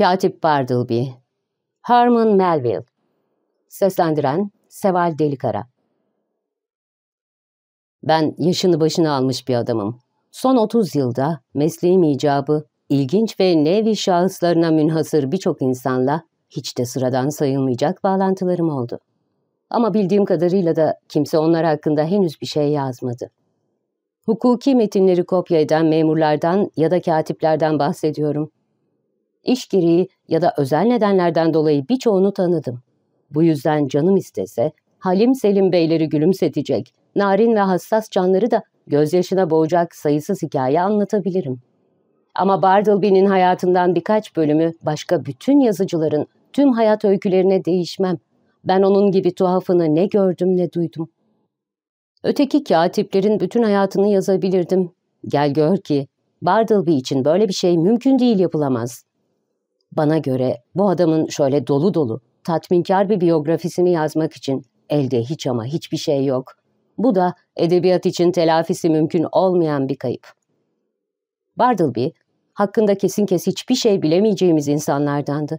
Katip Bartleby Harmon Melville Seslendiren Seval Delikara Ben yaşını başına almış bir adamım. Son 30 yılda mesleğim icabı ilginç ve nevi şahıslarına münhasır birçok insanla hiç de sıradan sayılmayacak bağlantılarım oldu. Ama bildiğim kadarıyla da kimse onlar hakkında henüz bir şey yazmadı. Hukuki metinleri kopya eden memurlardan ya da katiplerden bahsediyorum. İş gereği ya da özel nedenlerden dolayı birçoğunu tanıdım. Bu yüzden canım istese Halim Selim Beyleri gülümsetecek, narin ve hassas canları da gözyaşına boğacak sayısız hikaye anlatabilirim. Ama Bartleby'nin hayatından birkaç bölümü başka bütün yazıcıların tüm hayat öykülerine değişmem. Ben onun gibi tuhafını ne gördüm ne duydum. Öteki katiplerin bütün hayatını yazabilirdim. Gel gör ki Bartleby için böyle bir şey mümkün değil yapılamaz. Bana göre bu adamın şöyle dolu dolu, tatminkar bir biyografisini yazmak için elde hiç ama hiçbir şey yok. Bu da edebiyat için telafisi mümkün olmayan bir kayıp. Bartleby, hakkında kesin kes hiçbir şey bilemeyeceğimiz insanlardandı.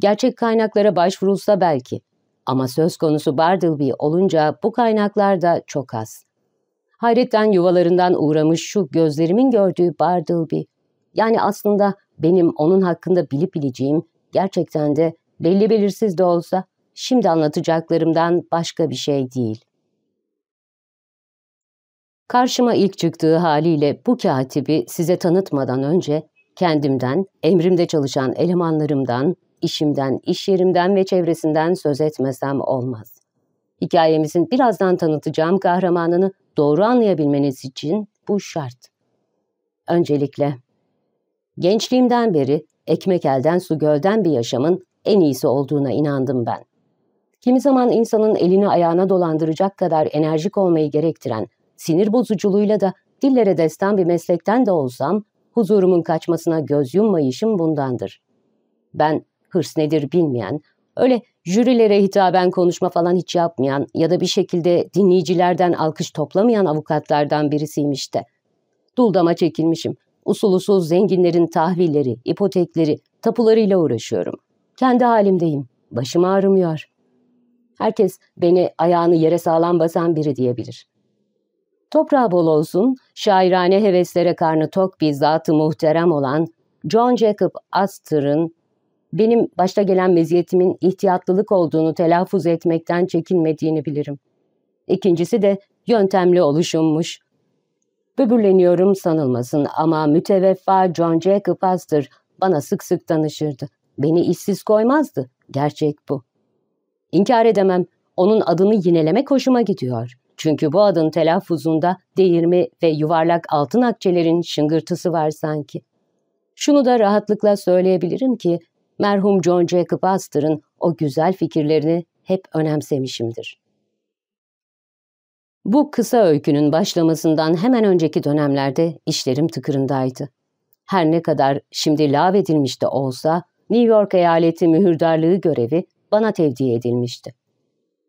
Gerçek kaynaklara başvurulsa belki. Ama söz konusu Bartleby olunca bu kaynaklar da çok az. Hayretten yuvalarından uğramış şu gözlerimin gördüğü Bartleby, yani aslında benim onun hakkında bilip bileceğim gerçekten de belli belirsiz de olsa şimdi anlatacaklarımdan başka bir şey değil. Karşıma ilk çıktığı haliyle bu katibi size tanıtmadan önce kendimden, emrimde çalışan elemanlarımdan, işimden, iş yerimden ve çevresinden söz etmesem olmaz. Hikayemizin birazdan tanıtacağım kahramanını doğru anlayabilmeniz için bu şart. Öncelikle Gençliğimden beri ekmek elden su gölden bir yaşamın en iyisi olduğuna inandım ben. Kimi zaman insanın elini ayağına dolandıracak kadar enerjik olmayı gerektiren, sinir bozuculuğuyla da dillere destan bir meslekten de olsam, huzurumun kaçmasına göz yummayışım bundandır. Ben hırs nedir bilmeyen, öyle jürilere hitaben konuşma falan hiç yapmayan ya da bir şekilde dinleyicilerden alkış toplamayan avukatlardan birisiymiş de. Duldama çekilmişim. Usul usul zenginlerin tahvilleri, ipotekleri, tapularıyla uğraşıyorum. Kendi halimdeyim. Başım ağrımıyor. Herkes beni ayağını yere sağlam basan biri diyebilir. Toprağı bol olsun, şairane heveslere karnı tok bir zatı muhterem olan John Jacob Astor'ın benim başta gelen meziyetimin ihtiyatlılık olduğunu telaffuz etmekten çekinmediğini bilirim. İkincisi de yöntemli oluşummuş. Böbürleniyorum sanılmasın ama müteveffa John Jacob Astor bana sık sık danışırdı. Beni işsiz koymazdı. Gerçek bu. İnkar edemem. Onun adını yinelemek hoşuma gidiyor. Çünkü bu adın telaffuzunda değirmi ve yuvarlak altın akçelerin şıngırtısı var sanki. Şunu da rahatlıkla söyleyebilirim ki merhum John Jacob Astor'ın o güzel fikirlerini hep önemsemişimdir. Bu kısa öykünün başlamasından hemen önceki dönemlerde işlerim tıkırındaydı. Her ne kadar şimdi lağvedilmiş de olsa New York eyaleti mühürdarlığı görevi bana tevdi edilmişti.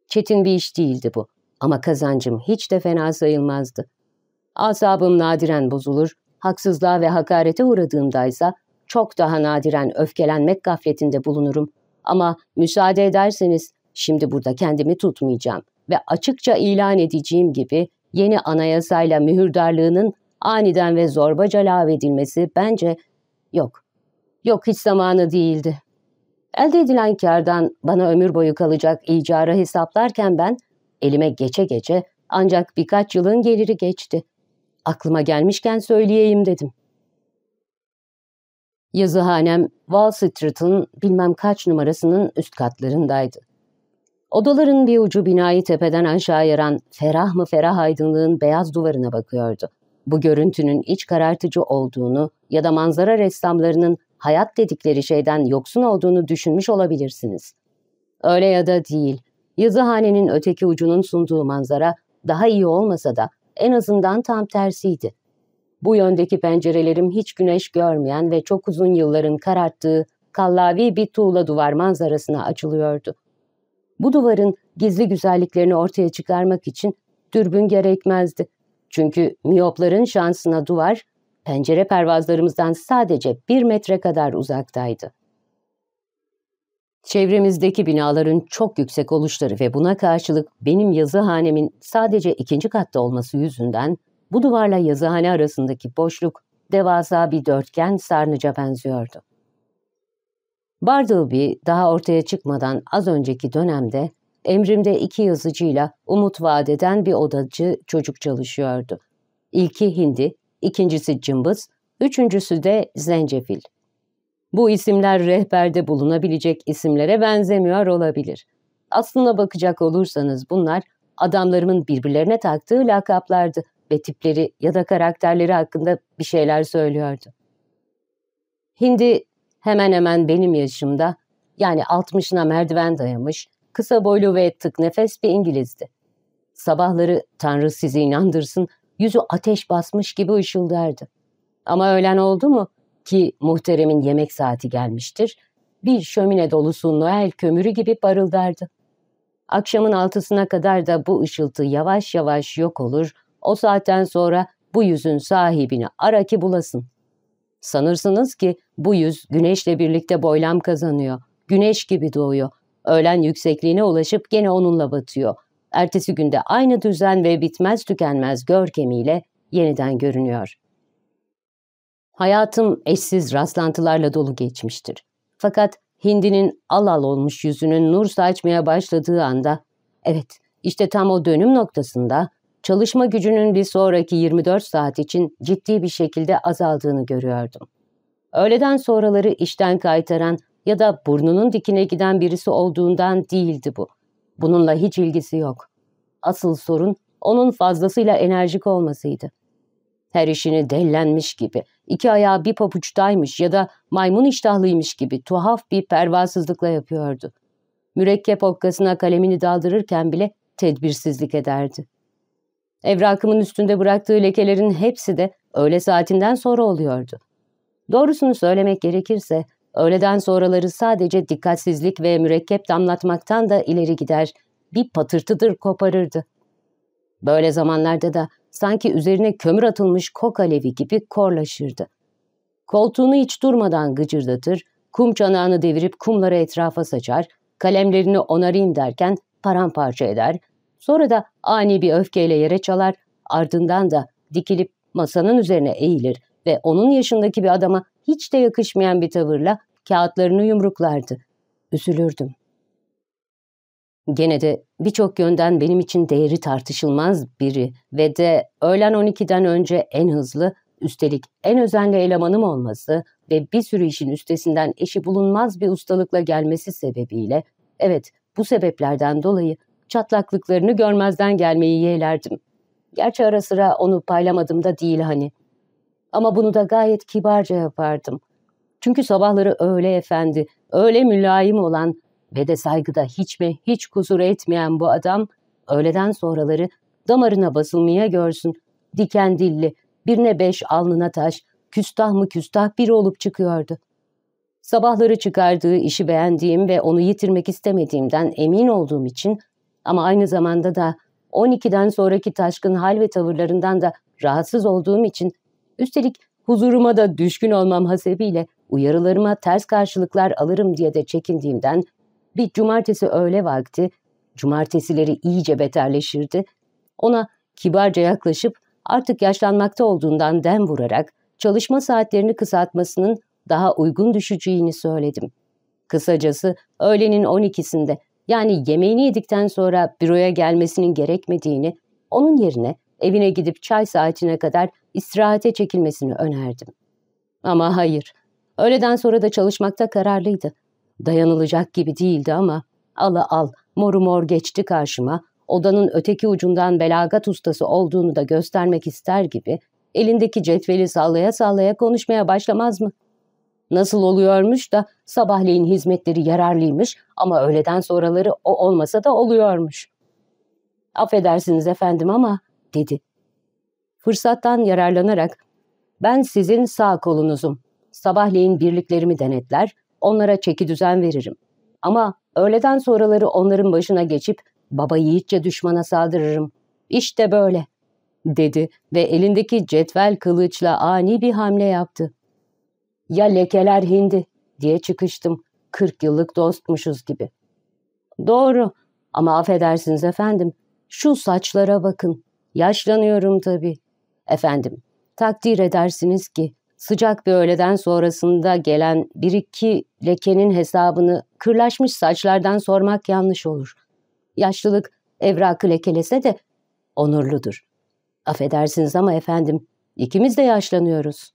Çetin bir iş değildi bu ama kazancım hiç de fena sayılmazdı. Asabım nadiren bozulur, haksızlığa ve hakarete uğradığımdaysa çok daha nadiren öfkelenmek gafletinde bulunurum. Ama müsaade ederseniz şimdi burada kendimi tutmayacağım.'' ve açıkça ilan edeceğim gibi yeni anayasayla mühürdarlığının aniden ve zorbaca lağvedilmesi bence yok. Yok hiç zamanı değildi. Elde edilen kardan bana ömür boyu kalacak icara hesaplarken ben elime geçe gece ancak birkaç yılın geliri geçti. Aklıma gelmişken söyleyeyim dedim. Yazıhanem Wall Street'in bilmem kaç numarasının üst katlarındaydı. Odaların bir ucu binayı tepeden aşağı yaran ferah mı ferah aydınlığın beyaz duvarına bakıyordu. Bu görüntünün iç karartıcı olduğunu ya da manzara ressamlarının hayat dedikleri şeyden yoksun olduğunu düşünmüş olabilirsiniz. Öyle ya da değil, yazıhanenin öteki ucunun sunduğu manzara daha iyi olmasa da en azından tam tersiydi. Bu yöndeki pencerelerim hiç güneş görmeyen ve çok uzun yılların kararttığı kallavi bir tuğla duvar manzarasına açılıyordu. Bu duvarın gizli güzelliklerini ortaya çıkarmak için dürbün gerekmezdi. Çünkü miyopların şansına duvar, pencere pervazlarımızdan sadece bir metre kadar uzaktaydı. Çevremizdeki binaların çok yüksek oluşları ve buna karşılık benim yazıhanemin sadece ikinci katta olması yüzünden bu duvarla yazıhane arasındaki boşluk devasa bir dörtgen sarnıca benziyordu. Bartleby daha ortaya çıkmadan az önceki dönemde emrimde iki yazıcıyla umut vaat bir odacı çocuk çalışıyordu. İlki hindi, ikincisi cımbız, üçüncüsü de zencefil. Bu isimler rehberde bulunabilecek isimlere benzemiyor olabilir. Aslına bakacak olursanız bunlar adamlarımın birbirlerine taktığı lakaplardı ve tipleri ya da karakterleri hakkında bir şeyler söylüyordu. Hindi hemen hemen benim yaşımda yani altmışına merdiven dayamış, kısa boylu ve tık nefes bir İngilizdi. Sabahları Tanrı sizi inandırsın yüzü ateş basmış gibi ışıldardı. Ama öğlen oldu mu ki muhteremin yemek saati gelmiştir, bir şömine dolusu Noel kömürü gibi parıldardı. Akşamın altısına kadar da bu ışıltı yavaş yavaş yok olur, o saatten sonra bu yüzün sahibini ara ki bulasın. Sanırsınız ki bu yüz güneşle birlikte boylam kazanıyor. Güneş gibi doğuyor. Öğlen yüksekliğine ulaşıp gene onunla batıyor. Ertesi günde aynı düzen ve bitmez tükenmez görkemiyle yeniden görünüyor. Hayatım eşsiz rastlantılarla dolu geçmiştir. Fakat Hindi'nin al al olmuş yüzünün nur saçmaya başladığı anda, evet işte tam o dönüm noktasında çalışma gücünün bir sonraki 24 saat için ciddi bir şekilde azaldığını görüyordum. Öğleden sonraları işten kaytaran ya da burnunun dikine giden birisi olduğundan değildi bu. Bununla hiç ilgisi yok. Asıl sorun onun fazlasıyla enerjik olmasıydı. Her işini dellenmiş gibi, iki ayağı bir papuçtaymış ya da maymun iştahlıymış gibi tuhaf bir pervasızlıkla yapıyordu. Mürekkep okkasına kalemini daldırırken bile tedbirsizlik ederdi. Evrakımın üstünde bıraktığı lekelerin hepsi de öğle saatinden sonra oluyordu. Doğrusunu söylemek gerekirse öğleden sonraları sadece dikkatsizlik ve mürekkep damlatmaktan da ileri gider, bir patırtıdır koparırdı. Böyle zamanlarda da sanki üzerine kömür atılmış kok alevi gibi korlaşırdı. Koltuğunu hiç durmadan gıcırdatır, kum çanağını devirip kumları etrafa saçar, kalemlerini onarayım derken paramparça eder, Sonra da ani bir öfkeyle yere çalar, ardından da dikilip masanın üzerine eğilir ve onun yaşındaki bir adama hiç de yakışmayan bir tavırla kağıtlarını yumruklardı. Üzülürdüm. Gene de birçok yönden benim için değeri tartışılmaz biri ve de öğlen 12'den önce en hızlı, üstelik en özenli elemanım olması ve bir sürü işin üstesinden eşi bulunmaz bir ustalıkla gelmesi sebebiyle, evet bu sebeplerden dolayı çatlaklıklarını görmezden gelmeyi yeğlerdim. Gerçi ara sıra onu paylamadım da değil hani. Ama bunu da gayet kibarca yapardım. Çünkü sabahları öyle efendi, öyle mülayim olan ve de saygıda hiç mi hiç kusur etmeyen bu adam öğleden sonraları damarına basılmaya görsün. Diken dilli, birine beş alnına taş, küstah mı küstah biri olup çıkıyordu. Sabahları çıkardığı işi beğendiğim ve onu yitirmek istemediğimden emin olduğum için ama aynı zamanda da 12'den sonraki taşkın hal ve tavırlarından da rahatsız olduğum için üstelik huzuruma da düşkün olmam hasebiyle uyarılarıma ters karşılıklar alırım diye de çekindiğimden bir cumartesi öğle vakti, cumartesileri iyice beterleşirdi, ona kibarca yaklaşıp artık yaşlanmakta olduğundan dem vurarak çalışma saatlerini kısaltmasının daha uygun düşeceğini söyledim. Kısacası öğlenin 12'sinde yani yemeğini yedikten sonra büroya gelmesinin gerekmediğini, onun yerine evine gidip çay saatine kadar istirahate çekilmesini önerdim. Ama hayır, öğleden sonra da çalışmakta kararlıydı. Dayanılacak gibi değildi ama ala al, moru mor geçti karşıma, odanın öteki ucundan belagat ustası olduğunu da göstermek ister gibi elindeki cetveli sallaya sallaya konuşmaya başlamaz mı?'' Nasıl oluyormuş da sabahleyin hizmetleri yararlıymış ama öğleden sonraları o olmasa da oluyormuş. Affedersiniz efendim ama dedi. Fırsattan yararlanarak ben sizin sağ kolunuzum. Sabahleyin birliklerimi denetler, onlara çeki düzen veririm. Ama öğleden sonraları onların başına geçip baba yiğitçe düşmana saldırırım. İşte böyle.'' dedi ve elindeki cetvel kılıçla ani bir hamle yaptı. Ya lekeler hindi diye çıkıştım. Kırk yıllık dostmuşuz gibi. Doğru ama affedersiniz efendim. Şu saçlara bakın. Yaşlanıyorum tabii. Efendim takdir edersiniz ki sıcak bir öğleden sonrasında gelen bir iki lekenin hesabını kırlaşmış saçlardan sormak yanlış olur. Yaşlılık evrakı lekelese de onurludur. Affedersiniz ama efendim ikimiz de yaşlanıyoruz.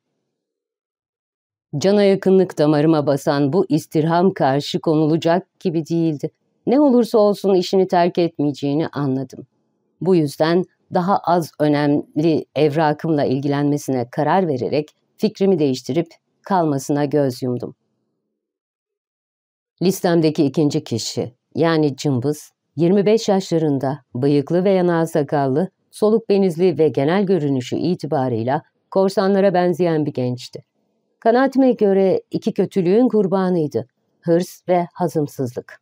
Cana yakınlık damarıma basan bu istirham karşı konulacak gibi değildi. Ne olursa olsun işini terk etmeyeceğini anladım. Bu yüzden daha az önemli evrakımla ilgilenmesine karar vererek fikrimi değiştirip kalmasına göz yumdum. Listemdeki ikinci kişi yani cımbız 25 yaşlarında bıyıklı ve yanağı sakallı, soluk benizli ve genel görünüşü itibarıyla korsanlara benzeyen bir gençti. Kanaatime göre iki kötülüğün kurbanıydı. Hırs ve hazımsızlık.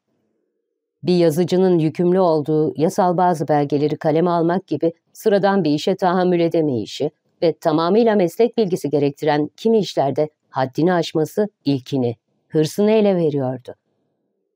Bir yazıcının yükümlü olduğu yasal bazı belgeleri kaleme almak gibi sıradan bir işe tahammül edemeyişi ve tamamıyla meslek bilgisi gerektiren kimi işlerde haddini aşması ilkini, hırsını ele veriyordu.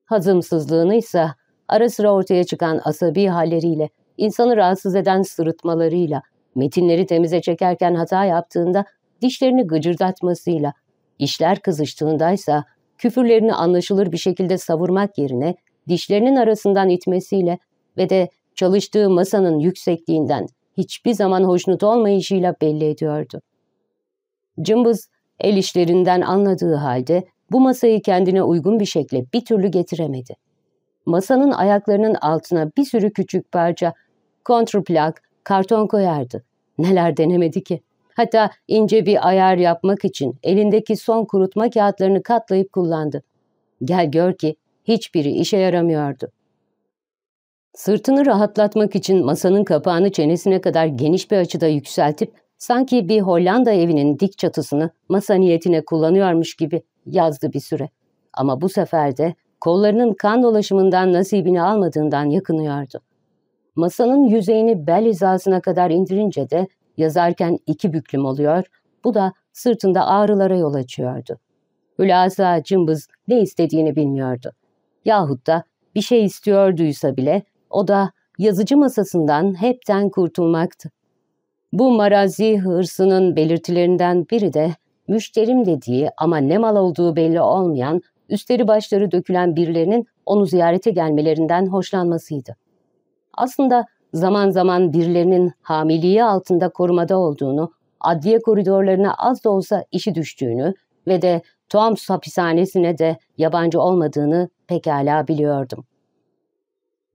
Hazımsızlığını ise ara sıra ortaya çıkan asabi halleriyle, insanı rahatsız eden sırıtmalarıyla, metinleri temize çekerken hata yaptığında dişlerini gıcırdatmasıyla, işler kızıştığındaysa küfürlerini anlaşılır bir şekilde savurmak yerine dişlerinin arasından itmesiyle ve de çalıştığı masanın yüksekliğinden hiçbir zaman hoşnut olmayışıyla belli ediyordu. Cımbız el işlerinden anladığı halde bu masayı kendine uygun bir şekilde bir türlü getiremedi. Masanın ayaklarının altına bir sürü küçük parça, kontrplak, karton koyardı. Neler denemedi ki? Hatta ince bir ayar yapmak için elindeki son kurutma kağıtlarını katlayıp kullandı. Gel gör ki hiçbiri işe yaramıyordu. Sırtını rahatlatmak için masanın kapağını çenesine kadar geniş bir açıda yükseltip sanki bir Hollanda evinin dik çatısını masa niyetine kullanıyormuş gibi yazdı bir süre. Ama bu sefer de kollarının kan dolaşımından nasibini almadığından yakınıyordu. Masanın yüzeyini bel hizasına kadar indirince de Yazarken iki büklüm oluyor, bu da sırtında ağrılara yol açıyordu. Hülasa cımbız ne istediğini bilmiyordu. Yahut da bir şey istiyorduysa bile o da yazıcı masasından hepten kurtulmaktı. Bu marazi hırsının belirtilerinden biri de müşterim dediği ama ne mal olduğu belli olmayan, üstleri başları dökülen birilerinin onu ziyarete gelmelerinden hoşlanmasıydı. Aslında zaman zaman birilerinin hamiliği altında korumada olduğunu, adliye koridorlarına az da olsa işi düştüğünü ve de Toms hapishanesine de yabancı olmadığını pekala biliyordum.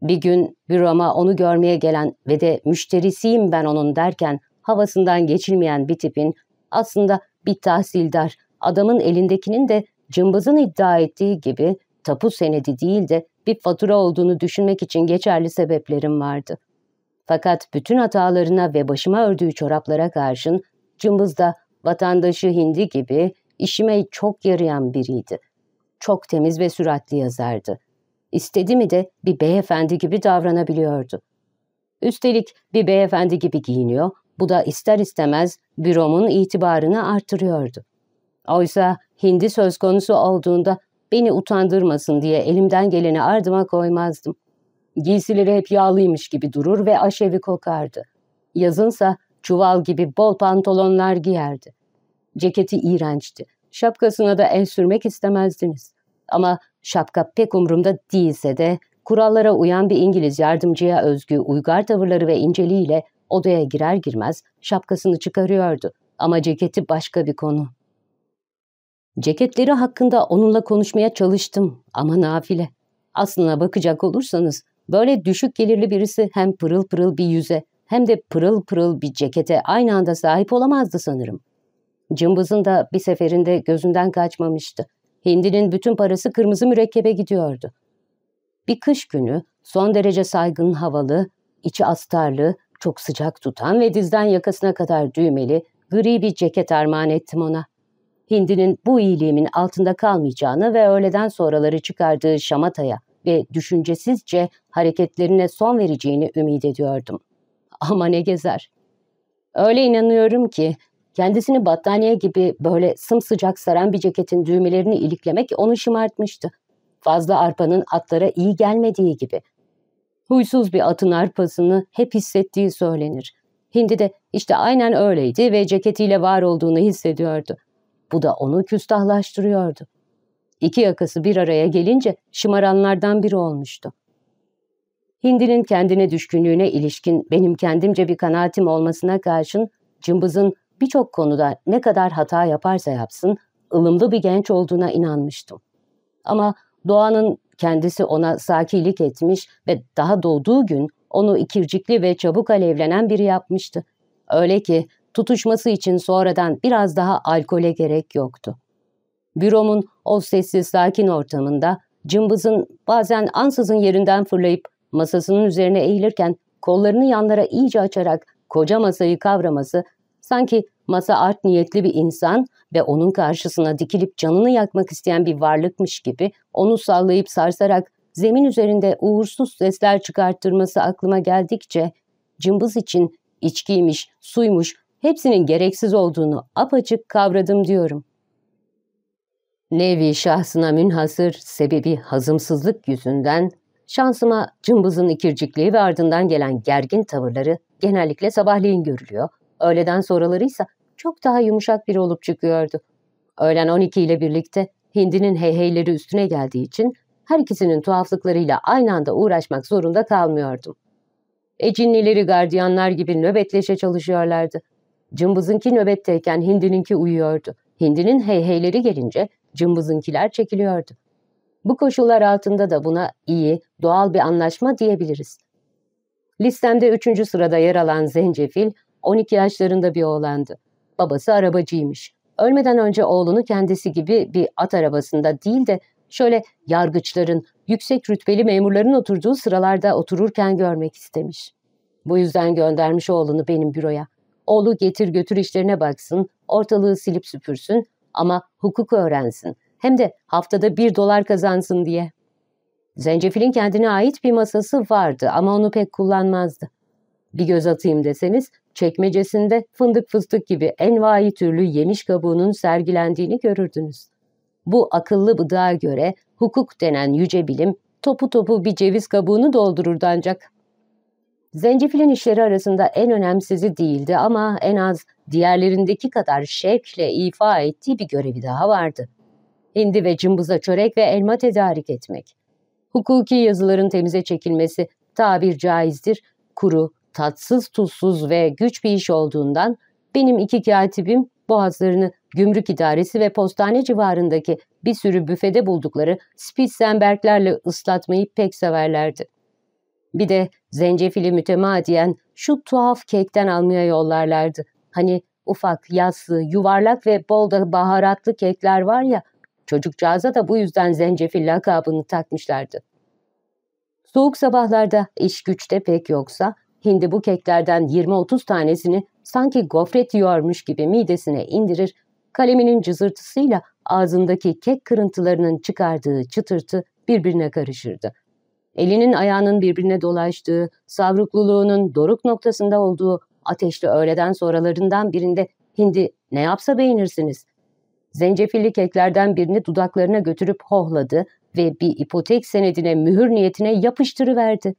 Bir gün büroma onu görmeye gelen ve de müşterisiyim ben onun derken havasından geçilmeyen bir tipin aslında bir tahsildar, adamın elindekinin de cımbızın iddia ettiği gibi tapu senedi değil de bir fatura olduğunu düşünmek için geçerli sebeplerim vardı. Fakat bütün hatalarına ve başıma ördüğü çoraplara karşın cımbızda vatandaşı hindi gibi işime çok yarayan biriydi. Çok temiz ve süratli yazardı. İstedi mi de bir beyefendi gibi davranabiliyordu. Üstelik bir beyefendi gibi giyiniyor, bu da ister istemez büromun itibarını artırıyordu. Oysa hindi söz konusu olduğunda beni utandırmasın diye elimden geleni ardıma koymazdım. Giysileri hep yağlıymış gibi durur ve aşevi kokardı. Yazınsa çuval gibi bol pantolonlar giyerdi. Ceketi iğrençti. Şapkasına da el sürmek istemezdiniz. Ama şapka pek umurumda değilse de kurallara uyan bir İngiliz yardımcıya özgü uygar tavırları ve inceliğiyle odaya girer girmez şapkasını çıkarıyordu. Ama ceketi başka bir konu. Ceketleri hakkında onunla konuşmaya çalıştım ama nafile. Aslına bakacak olursanız Böyle düşük gelirli birisi hem pırıl pırıl bir yüze hem de pırıl pırıl bir cekete aynı anda sahip olamazdı sanırım. Cımbızın da bir seferinde gözünden kaçmamıştı. Hindi'nin bütün parası kırmızı mürekkebe gidiyordu. Bir kış günü son derece saygın havalı, içi astarlı, çok sıcak tutan ve dizden yakasına kadar düğmeli, gri bir ceket armağan ettim ona. Hindi'nin bu iyiliğimin altında kalmayacağını ve öğleden sonraları çıkardığı şamataya, ve düşüncesizce hareketlerine son vereceğini ümit ediyordum. Ama ne gezer. Öyle inanıyorum ki kendisini battaniye gibi böyle sımsıcak saran bir ceketin düğmelerini iliklemek onu şımartmıştı. Fazla arpanın atlara iyi gelmediği gibi. Huysuz bir atın arpasını hep hissettiği söylenir. Hindi de işte aynen öyleydi ve ceketiyle var olduğunu hissediyordu. Bu da onu küstahlaştırıyordu iki yakası bir araya gelince şımaranlardan biri olmuştu. Hindi'nin kendine düşkünlüğüne ilişkin benim kendimce bir kanaatim olmasına karşın cımbızın birçok konuda ne kadar hata yaparsa yapsın ılımlı bir genç olduğuna inanmıştım. Ama doğanın kendisi ona sakilik etmiş ve daha doğduğu gün onu ikircikli ve çabuk alevlenen biri yapmıştı. Öyle ki tutuşması için sonradan biraz daha alkole gerek yoktu. Büromun o sessiz sakin ortamında cımbızın bazen ansızın yerinden fırlayıp masasının üzerine eğilirken kollarını yanlara iyice açarak koca masayı kavraması sanki masa art niyetli bir insan ve onun karşısına dikilip canını yakmak isteyen bir varlıkmış gibi onu sallayıp sarsarak zemin üzerinde uğursuz sesler çıkarttırması aklıma geldikçe cımbız için içkiymiş, suymuş hepsinin gereksiz olduğunu apaçık kavradım diyorum. Nevi şahsına münhasır sebebi hazımsızlık yüzünden şansıma cımbızın ikircikliği ve ardından gelen gergin tavırları genellikle sabahleyin görülüyor. Öğleden sonraları ise çok daha yumuşak biri olup çıkıyordu. Öğlen 12 ile birlikte Hindi'nin heyheyleri üstüne geldiği için her ikisinin tuhaflıklarıyla aynı anda uğraşmak zorunda kalmıyordum. Ecinlileri gardiyanlar gibi nöbetleşe çalışıyorlardı. Cımbızınki nöbetteyken Hindi'ninki uyuyordu. Hindi'nin heyheyleri gelince cımbızınkiler çekiliyordu. Bu koşullar altında da buna iyi, doğal bir anlaşma diyebiliriz. Listemde üçüncü sırada yer alan zencefil 12 yaşlarında bir oğlandı. Babası arabacıymış. Ölmeden önce oğlunu kendisi gibi bir at arabasında değil de şöyle yargıçların, yüksek rütbeli memurların oturduğu sıralarda otururken görmek istemiş. Bu yüzden göndermiş oğlunu benim büroya. Oğlu getir götür işlerine baksın, ortalığı silip süpürsün ama hukuk öğrensin. Hem de haftada bir dolar kazansın diye. Zencefilin kendine ait bir masası vardı ama onu pek kullanmazdı. Bir göz atayım deseniz çekmecesinde fındık fıstık gibi envai türlü yemiş kabuğunun sergilendiğini görürdünüz. Bu akıllı bıdığa göre hukuk denen yüce bilim topu topu bir ceviz kabuğunu doldururdu ancak. Zencefilin işleri arasında en önemsizi değildi ama en az diğerlerindeki kadar şevkle ifa ettiği bir görevi daha vardı. Hindi ve cımbuza çörek ve elma tedarik etmek. Hukuki yazıların temize çekilmesi tabir caizdir, kuru, tatsız tuzsuz ve güç bir iş olduğundan benim iki katibim boğazlarını gümrük idaresi ve postane civarındaki bir sürü büfede buldukları Spitzenberglerle ıslatmayı pek severlerdi. Bir de zencefili mütemadiyen şu tuhaf kekten almaya yollarlardı. Hani ufak, yassı, yuvarlak ve bol da baharatlı kekler var ya, çocukcağıza da bu yüzden zencefil lakabını takmışlardı. Soğuk sabahlarda iş güçte pek yoksa, Hindi bu keklerden 20-30 tanesini sanki gofret yiyormuş gibi midesine indirir, kaleminin cızırtısıyla ağzındaki kek kırıntılarının çıkardığı çıtırtı birbirine karışırdı elinin ayağının birbirine dolaştığı, savrukluluğunun doruk noktasında olduğu ateşli öğleden sonralarından birinde hindi ne yapsa beğenirsiniz. Zencefilli keklerden birini dudaklarına götürüp hohladı ve bir ipotek senedine mühür niyetine yapıştırıverdi.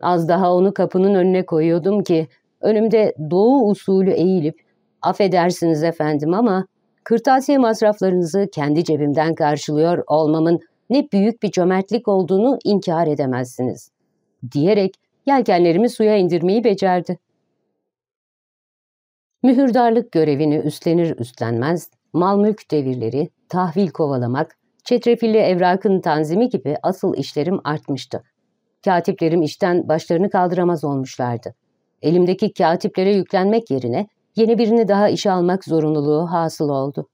Az daha onu kapının önüne koyuyordum ki önümde doğu usulü eğilip affedersiniz efendim ama kırtasiye masraflarınızı kendi cebimden karşılıyor olmamın ne büyük bir cömertlik olduğunu inkar edemezsiniz, diyerek yelkenlerimi suya indirmeyi becerdi. Mühürdarlık görevini üstlenir üstlenmez, mal mülk devirleri, tahvil kovalamak, çetrefilli evrakın tanzimi gibi asıl işlerim artmıştı. Katiplerim işten başlarını kaldıramaz olmuşlardı. Elimdeki katiplere yüklenmek yerine yeni birini daha işe almak zorunluluğu hasıl oldu.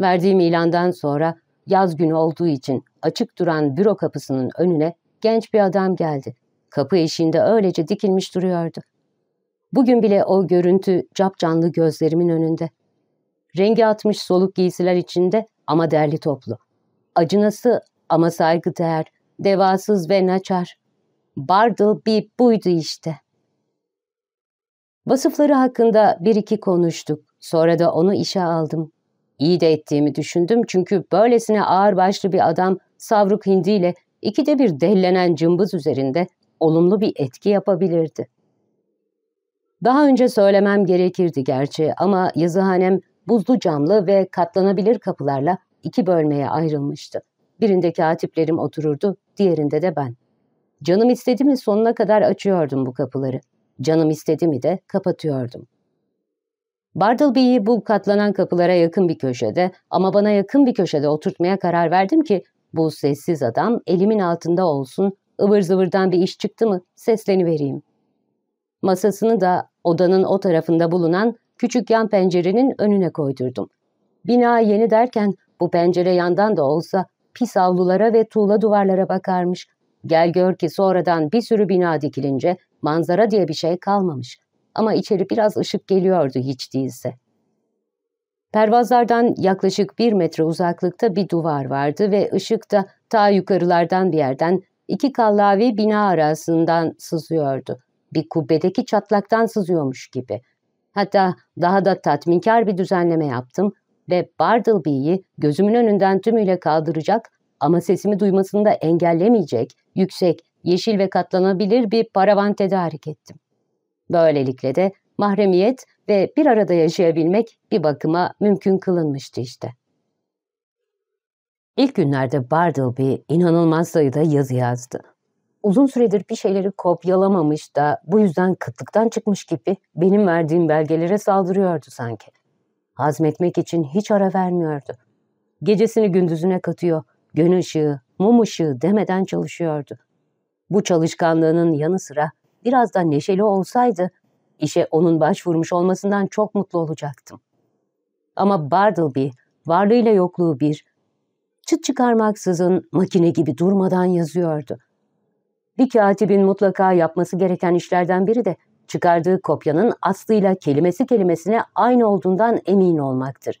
Verdiğim ilandan sonra Yaz günü olduğu için açık duran büro kapısının önüne genç bir adam geldi. Kapı eşiğinde öylece dikilmiş duruyordu. Bugün bile o görüntü capcanlı gözlerimin önünde. Rengi atmış soluk giysiler içinde ama derli toplu. Acınası ama saygı değer, devasız ve naçar. Bardıl bir buydu işte. Vasıfları hakkında bir iki konuştuk. Sonra da onu işe aldım. İyi de ettiğimi düşündüm çünkü böylesine ağırbaşlı bir adam savruk hindiyle ikide bir dellenen cımbız üzerinde olumlu bir etki yapabilirdi. Daha önce söylemem gerekirdi gerçi ama yazıhanem buzlu camlı ve katlanabilir kapılarla iki bölmeye ayrılmıştı. Birinde katiplerim otururdu, diğerinde de ben. Canım istedi mi sonuna kadar açıyordum bu kapıları. Canım istedi mi de kapatıyordum. Bartleby'yi bu katlanan kapılara yakın bir köşede ama bana yakın bir köşede oturtmaya karar verdim ki bu sessiz adam elimin altında olsun, ıvır zıvırdan bir iş çıktı mı vereyim. Masasını da odanın o tarafında bulunan küçük yan pencerenin önüne koydurdum. Bina yeni derken bu pencere yandan da olsa pis avlulara ve tuğla duvarlara bakarmış. Gel gör ki sonradan bir sürü bina dikilince manzara diye bir şey kalmamış ama içeri biraz ışık geliyordu hiç değilse. Pervazlardan yaklaşık bir metre uzaklıkta bir duvar vardı ve ışık da ta yukarılardan bir yerden iki kallavi bina arasından sızıyordu. Bir kubbedeki çatlaktan sızıyormuş gibi. Hatta daha da tatminkar bir düzenleme yaptım ve Bardleby'yi gözümün önünden tümüyle kaldıracak ama sesimi duymasını da engellemeyecek, yüksek, yeşil ve katlanabilir bir paravan tedarik ettim. Böylelikle de mahremiyet ve bir arada yaşayabilmek bir bakıma mümkün kılınmıştı işte. İlk günlerde Bartleby inanılmaz sayıda yazı yazdı. Uzun süredir bir şeyleri kopyalamamış da bu yüzden kıtlıktan çıkmış gibi benim verdiğim belgelere saldırıyordu sanki. Hazmetmek için hiç ara vermiyordu. Gecesini gündüzüne katıyor, gün ışığı, mum ışığı demeden çalışıyordu. Bu çalışkanlığının yanı sıra biraz da neşeli olsaydı işe onun başvurmuş olmasından çok mutlu olacaktım. Ama Bartleby varlığıyla yokluğu bir, çıt çıkarmaksızın makine gibi durmadan yazıyordu. Bir katibin mutlaka yapması gereken işlerden biri de çıkardığı kopyanın aslıyla kelimesi kelimesine aynı olduğundan emin olmaktır.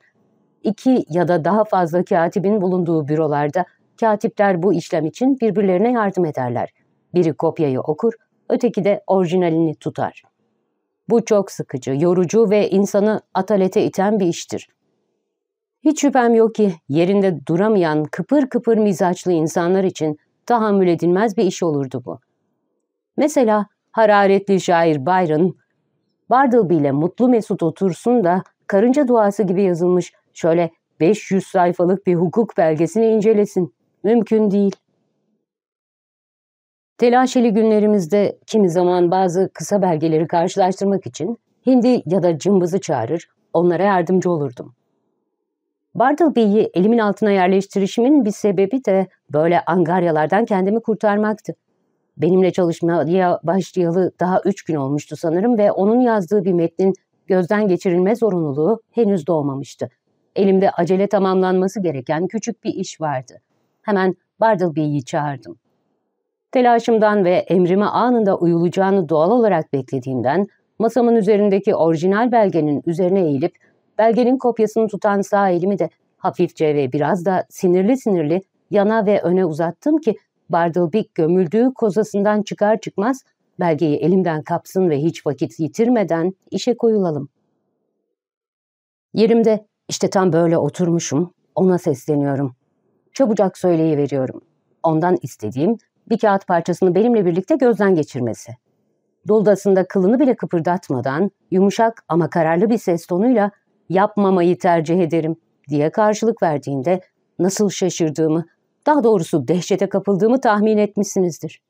İki ya da daha fazla katibin bulunduğu bürolarda katipler bu işlem için birbirlerine yardım ederler. Biri kopyayı okur, öteki de orijinalini tutar. Bu çok sıkıcı, yorucu ve insanı atalete iten bir iştir. Hiç şüphem yok ki yerinde duramayan kıpır kıpır mizaçlı insanlar için tahammül edilmez bir iş olurdu bu. Mesela hararetli şair Byron, Bartleby ile mutlu mesut otursun da karınca duası gibi yazılmış şöyle 500 sayfalık bir hukuk belgesini incelesin. Mümkün değil. Telaşeli günlerimizde kimi zaman bazı kısa belgeleri karşılaştırmak için hindi ya da cımbızı çağırır, onlara yardımcı olurdum. Bartleby'yi elimin altına yerleştirişimin bir sebebi de böyle angaryalardan kendimi kurtarmaktı. Benimle çalışmaya başlayalı daha üç gün olmuştu sanırım ve onun yazdığı bir metnin gözden geçirilme zorunluluğu henüz doğmamıştı. Elimde acele tamamlanması gereken küçük bir iş vardı. Hemen Bartleby'yi çağırdım. Telaşımdan ve emrime anında uyulacağını doğal olarak beklediğimden masamın üzerindeki orijinal belgenin üzerine eğilip belgenin kopyasını tutan sağ elimi de hafifçe ve biraz da sinirli sinirli yana ve öne uzattım ki Bartleby gömüldüğü kozasından çıkar çıkmaz belgeyi elimden kapsın ve hiç vakit yitirmeden işe koyulalım. Yerimde işte tam böyle oturmuşum, ona sesleniyorum. Çabucak söyleyiveriyorum. Ondan istediğim bir kağıt parçasını benimle birlikte gözden geçirmesi. Doldasında kılını bile kıpırdatmadan yumuşak ama kararlı bir ses tonuyla yapmamayı tercih ederim diye karşılık verdiğinde nasıl şaşırdığımı, daha doğrusu dehşete kapıldığımı tahmin etmişsinizdir.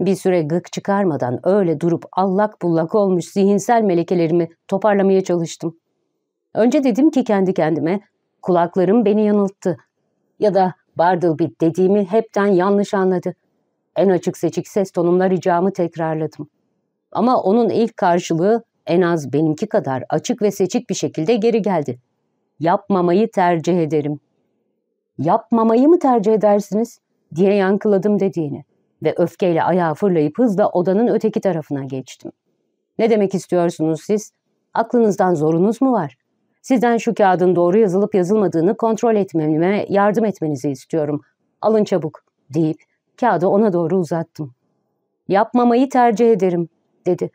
Bir süre gık çıkarmadan öyle durup allak bullak olmuş zihinsel melekelerimi toparlamaya çalıştım. Önce dedim ki kendi kendime, kulaklarım beni yanılttı. Ya da Bartleby dediğimi hepten yanlış anladı. En açık seçik ses tonumla ricamı tekrarladım. Ama onun ilk karşılığı en az benimki kadar açık ve seçik bir şekilde geri geldi. Yapmamayı tercih ederim. Yapmamayı mı tercih edersiniz? diye yankıladım dediğini ve öfkeyle ayağa fırlayıp hızla odanın öteki tarafına geçtim. Ne demek istiyorsunuz siz? Aklınızdan zorunuz mu var? Sizden şu kağıdın doğru yazılıp yazılmadığını kontrol etmeme yardım etmenizi istiyorum. Alın çabuk deyip kağıdı ona doğru uzattım. Yapmamayı tercih ederim dedi.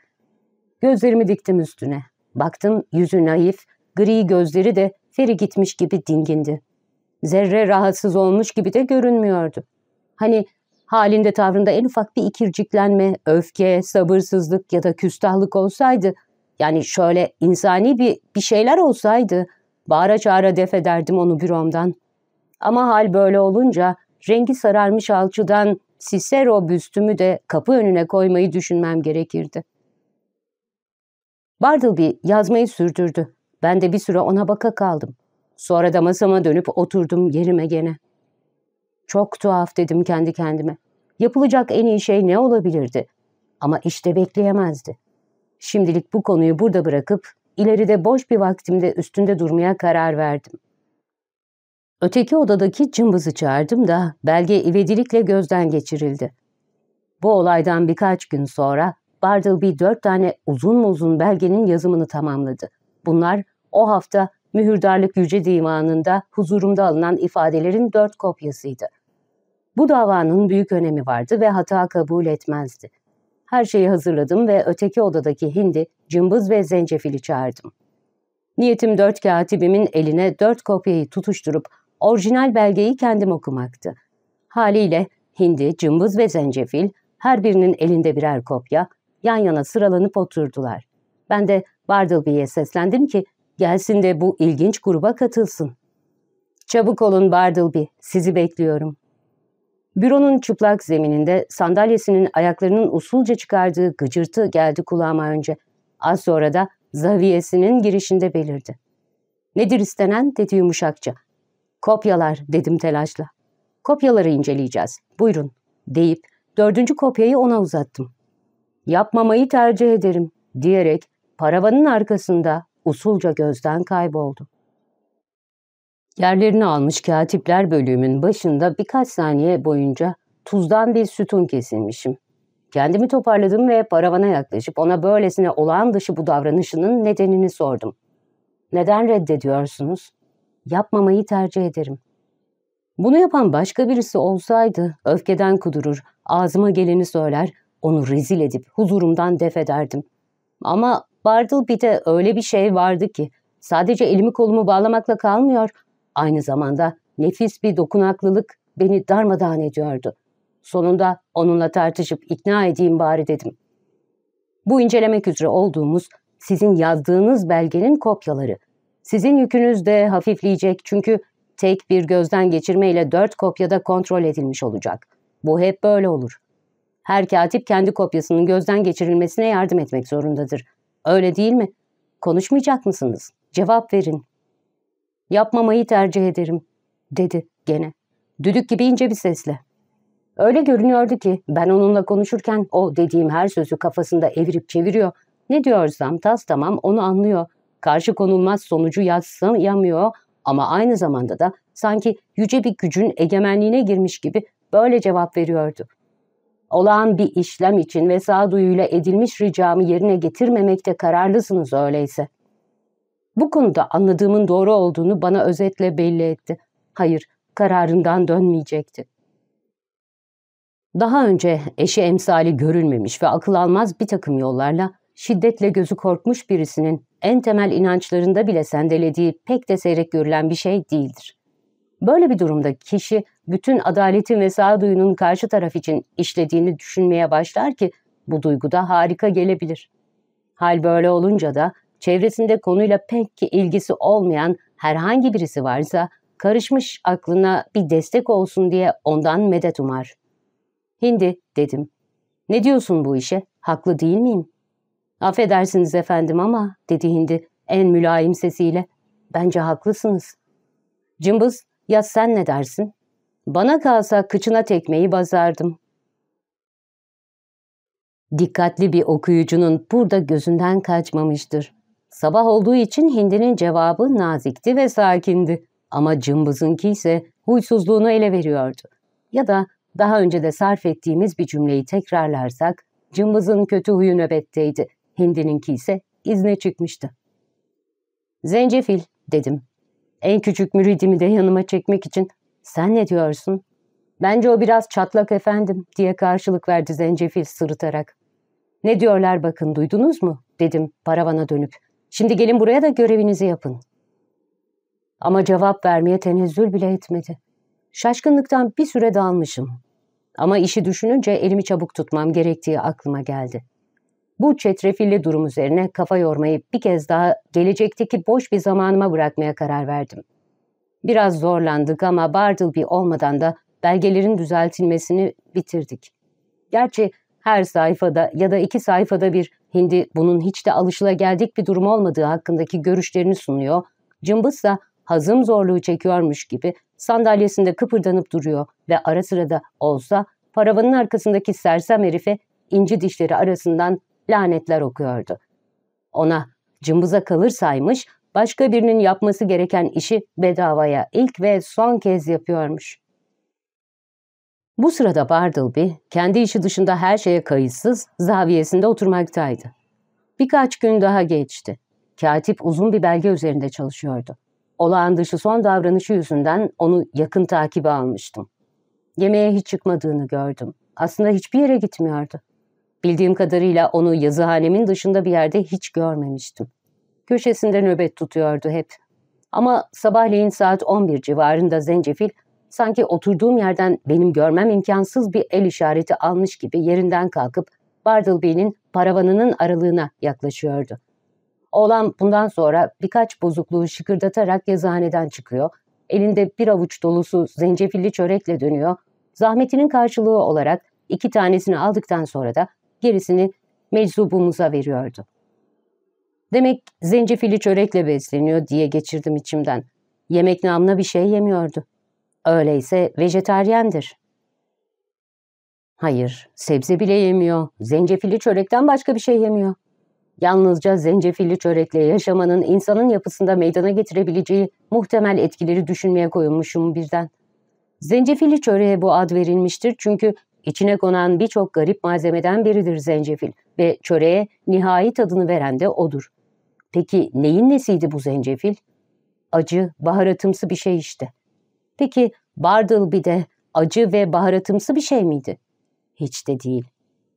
Gözlerimi diktim üstüne. Baktım yüzü naif, gri gözleri de feri gitmiş gibi dingindi. Zerre rahatsız olmuş gibi de görünmüyordu. Hani halinde tavrında en ufak bir ikirciklenme, öfke, sabırsızlık ya da küstahlık olsaydı yani şöyle insani bir, bir şeyler olsaydı bağıra çağıra def ederdim onu büromdan. Ama hal böyle olunca rengi sararmış alçıdan Cicero büstümü de kapı önüne koymayı düşünmem gerekirdi. Bartleby yazmayı sürdürdü. Ben de bir süre ona baka kaldım. Sonra da masama dönüp oturdum yerime gene. Çok tuhaf dedim kendi kendime. Yapılacak en iyi şey ne olabilirdi? Ama işte bekleyemezdi. Şimdilik bu konuyu burada bırakıp ileride boş bir vaktimde üstünde durmaya karar verdim. Öteki odadaki cımbızı çağırdım da belge ivedilikle gözden geçirildi. Bu olaydan birkaç gün sonra Bartleby dört tane uzun uzun belgenin yazımını tamamladı. Bunlar o hafta Mühürdarlık Yüce Divanı'nda huzurumda alınan ifadelerin dört kopyasıydı. Bu davanın büyük önemi vardı ve hata kabul etmezdi her şeyi hazırladım ve öteki odadaki hindi, cımbız ve zencefili çağırdım. Niyetim dört katibimin eline dört kopyayı tutuşturup orijinal belgeyi kendim okumaktı. Haliyle hindi, cımbız ve zencefil her birinin elinde birer kopya yan yana sıralanıp oturdular. Ben de Bartleby'ye seslendim ki gelsin de bu ilginç gruba katılsın. Çabuk olun Bartleby, sizi bekliyorum. Büronun çıplak zemininde sandalyesinin ayaklarının usulca çıkardığı gıcırtı geldi kulağıma önce. Az sonra da zaviyesinin girişinde belirdi. Nedir istenen dedi yumuşakça. Kopyalar dedim telaşla. Kopyaları inceleyeceğiz. Buyurun deyip dördüncü kopyayı ona uzattım. Yapmamayı tercih ederim diyerek paravanın arkasında usulca gözden kayboldu. Yerlerini almış katipler bölümün başında birkaç saniye boyunca tuzdan bir sütun kesilmişim. Kendimi toparladım ve paravana yaklaşıp ona böylesine olağan dışı bu davranışının nedenini sordum. Neden reddediyorsunuz? Yapmamayı tercih ederim. Bunu yapan başka birisi olsaydı öfkeden kudurur, ağzıma geleni söyler, onu rezil edip huzurumdan def ederdim. Ama Bartleby öyle bir şey vardı ki sadece elimi kolumu bağlamakla kalmıyor, Aynı zamanda nefis bir dokunaklılık beni darmadağın ediyordu. Sonunda onunla tartışıp ikna edeyim bari dedim. Bu incelemek üzere olduğumuz sizin yazdığınız belgenin kopyaları. Sizin yükünüz de hafifleyecek çünkü tek bir gözden geçirmeyle dört kopyada kontrol edilmiş olacak. Bu hep böyle olur. Her katip kendi kopyasının gözden geçirilmesine yardım etmek zorundadır. Öyle değil mi? Konuşmayacak mısınız? Cevap verin. Yapmamayı tercih ederim, dedi gene. Düdük gibi ince bir sesle. Öyle görünüyordu ki ben onunla konuşurken o dediğim her sözü kafasında evirip çeviriyor. Ne diyorsam tas tamam onu anlıyor. Karşı konulmaz sonucu yatsıyamıyor ama aynı zamanda da sanki yüce bir gücün egemenliğine girmiş gibi böyle cevap veriyordu. Olağan bir işlem için ve sağduyuyla edilmiş ricamı yerine getirmemekte kararlısınız öyleyse.'' Bu konuda anladığımın doğru olduğunu bana özetle belli etti. Hayır, kararından dönmeyecekti. Daha önce eşi emsali görülmemiş ve akıl almaz bir takım yollarla şiddetle gözü korkmuş birisinin en temel inançlarında bile sendelediği pek de seyrek görülen bir şey değildir. Böyle bir durumda kişi bütün adaletin ve sağduyunun karşı taraf için işlediğini düşünmeye başlar ki bu duygu da harika gelebilir. Hal böyle olunca da çevresinde konuyla pek ki ilgisi olmayan herhangi birisi varsa karışmış aklına bir destek olsun diye ondan medet umar. Hindi dedim. Ne diyorsun bu işe? Haklı değil miyim? Affedersiniz efendim ama dedi Hindi en mülayim sesiyle. Bence haklısınız. Cımbız ya sen ne dersin? Bana kalsa kıçına tekmeyi bazardım. Dikkatli bir okuyucunun burada gözünden kaçmamıştır. Sabah olduğu için Hindi'nin cevabı nazikti ve sakindi. Ama cımbızınki ise huysuzluğunu ele veriyordu. Ya da daha önce de sarf ettiğimiz bir cümleyi tekrarlarsak, cımbızın kötü huyu nöbetteydi. Hindi'ninki ise izne çıkmıştı. Zencefil dedim. En küçük müridimi de yanıma çekmek için. Sen ne diyorsun? Bence o biraz çatlak efendim diye karşılık verdi zencefil sırıtarak. Ne diyorlar bakın duydunuz mu? dedim paravana dönüp. Şimdi gelin buraya da görevinizi yapın. Ama cevap vermeye tenezzül bile etmedi. Şaşkınlıktan bir süre dalmışım. Ama işi düşününce elimi çabuk tutmam gerektiği aklıma geldi. Bu çetrefilli durum üzerine kafa yormayı bir kez daha gelecekteki boş bir zamanıma bırakmaya karar verdim. Biraz zorlandık ama Bartleby olmadan da belgelerin düzeltilmesini bitirdik. Gerçi her sayfada ya da iki sayfada bir Hindi bunun hiç de alışılageldik bir durum olmadığı hakkındaki görüşlerini sunuyor. Cımbız da hazım zorluğu çekiyormuş gibi sandalyesinde kıpırdanıp duruyor ve ara sıra da olsa paravanın arkasındaki sersem herife inci dişleri arasından lanetler okuyordu. Ona cımbıza kalırsaymış başka birinin yapması gereken işi bedavaya ilk ve son kez yapıyormuş. Bu sırada Bartleby kendi işi dışında her şeye kayıtsız zaviyesinde oturmaktaydı. Birkaç gün daha geçti. Katip uzun bir belge üzerinde çalışıyordu. Olağan dışı son davranışı yüzünden onu yakın takibe almıştım. Yemeğe hiç çıkmadığını gördüm. Aslında hiçbir yere gitmiyordu. Bildiğim kadarıyla onu yazıhanemin dışında bir yerde hiç görmemiştim. Köşesinde nöbet tutuyordu hep. Ama sabahleyin saat 11 civarında zencefil Sanki oturduğum yerden benim görmem imkansız bir el işareti almış gibi yerinden kalkıp Bartleby'nin paravanının aralığına yaklaşıyordu. Oğlan bundan sonra birkaç bozukluğu şıkırdatarak yazıhaneden çıkıyor, elinde bir avuç dolusu zencefilli çörekle dönüyor, zahmetinin karşılığı olarak iki tanesini aldıktan sonra da gerisini meczubumuza veriyordu. Demek zencefilli çörekle besleniyor diye geçirdim içimden. Yemek namına bir şey yemiyordu. Öyleyse vejeteryendir. Hayır, sebze bile yemiyor. Zencefilli çörekten başka bir şey yemiyor. Yalnızca zencefilli çörekle yaşamanın insanın yapısında meydana getirebileceği muhtemel etkileri düşünmeye koyulmuşum birden. Zencefilli çöreğe bu ad verilmiştir çünkü içine konan birçok garip malzemeden biridir zencefil ve çöreğe nihai tadını veren de odur. Peki neyin nesiydi bu zencefil? Acı, baharatımsı bir şey işte. Peki Bardılbi de acı ve baharatımsı bir şey miydi? Hiç de değil.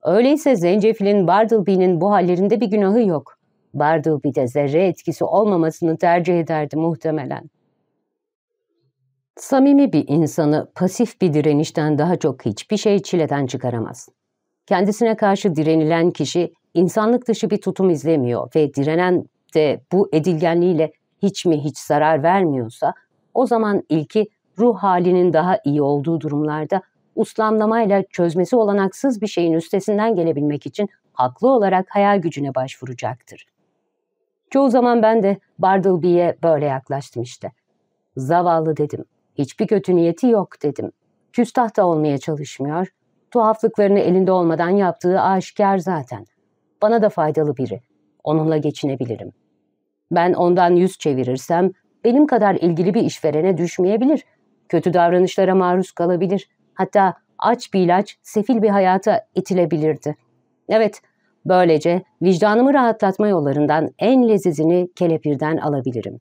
Öyleyse zencefilin Bardılbi'nin bu hallerinde bir günahı yok. Bardılbi'de zerre etkisi olmamasını tercih ederdi muhtemelen. Samimi bir insanı pasif bir direnişten daha çok hiçbir şey çileden çıkaramaz. Kendisine karşı direnilen kişi insanlık dışı bir tutum izlemiyor ve direnen de bu edilgenliğiyle hiç mi hiç zarar vermiyorsa o zaman ilki ruh halinin daha iyi olduğu durumlarda uslamlamayla çözmesi olanaksız bir şeyin üstesinden gelebilmek için haklı olarak hayal gücüne başvuracaktır. Çoğu zaman ben de Bartleby'ye böyle yaklaştım işte. Zavallı dedim. Hiçbir kötü niyeti yok dedim. Küstah da olmaya çalışmıyor. Tuhaflıklarını elinde olmadan yaptığı aşikar zaten. Bana da faydalı biri. Onunla geçinebilirim. Ben ondan yüz çevirirsem benim kadar ilgili bir işverene düşmeyebilir.'' Kötü davranışlara maruz kalabilir. Hatta aç bir ilaç, sefil bir hayata itilebilirdi. Evet, böylece vicdanımı rahatlatma yollarından en lezizini kelepirden alabilirim.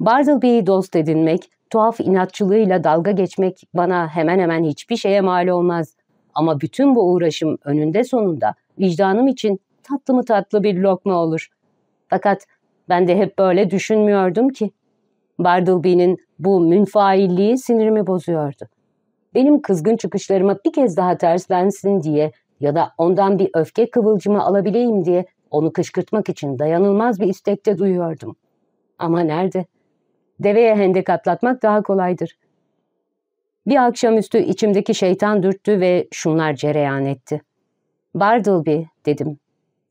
Bartleby'yi dost edinmek, tuhaf inatçılığıyla dalga geçmek bana hemen hemen hiçbir şeye mal olmaz. Ama bütün bu uğraşım önünde sonunda vicdanım için tatlı mı tatlı bir lokma olur. Fakat ben de hep böyle düşünmüyordum ki. Bartleby'nin bu münfailliği sinirimi bozuyordu. Benim kızgın çıkışlarıma bir kez daha terslensin diye ya da ondan bir öfke kıvılcımı alabileyim diye onu kışkırtmak için dayanılmaz bir istekte duyuyordum. Ama nerede? Deveye hendek atlatmak daha kolaydır. Bir akşamüstü içimdeki şeytan dürttü ve şunlar cereyan etti. Bartleby dedim.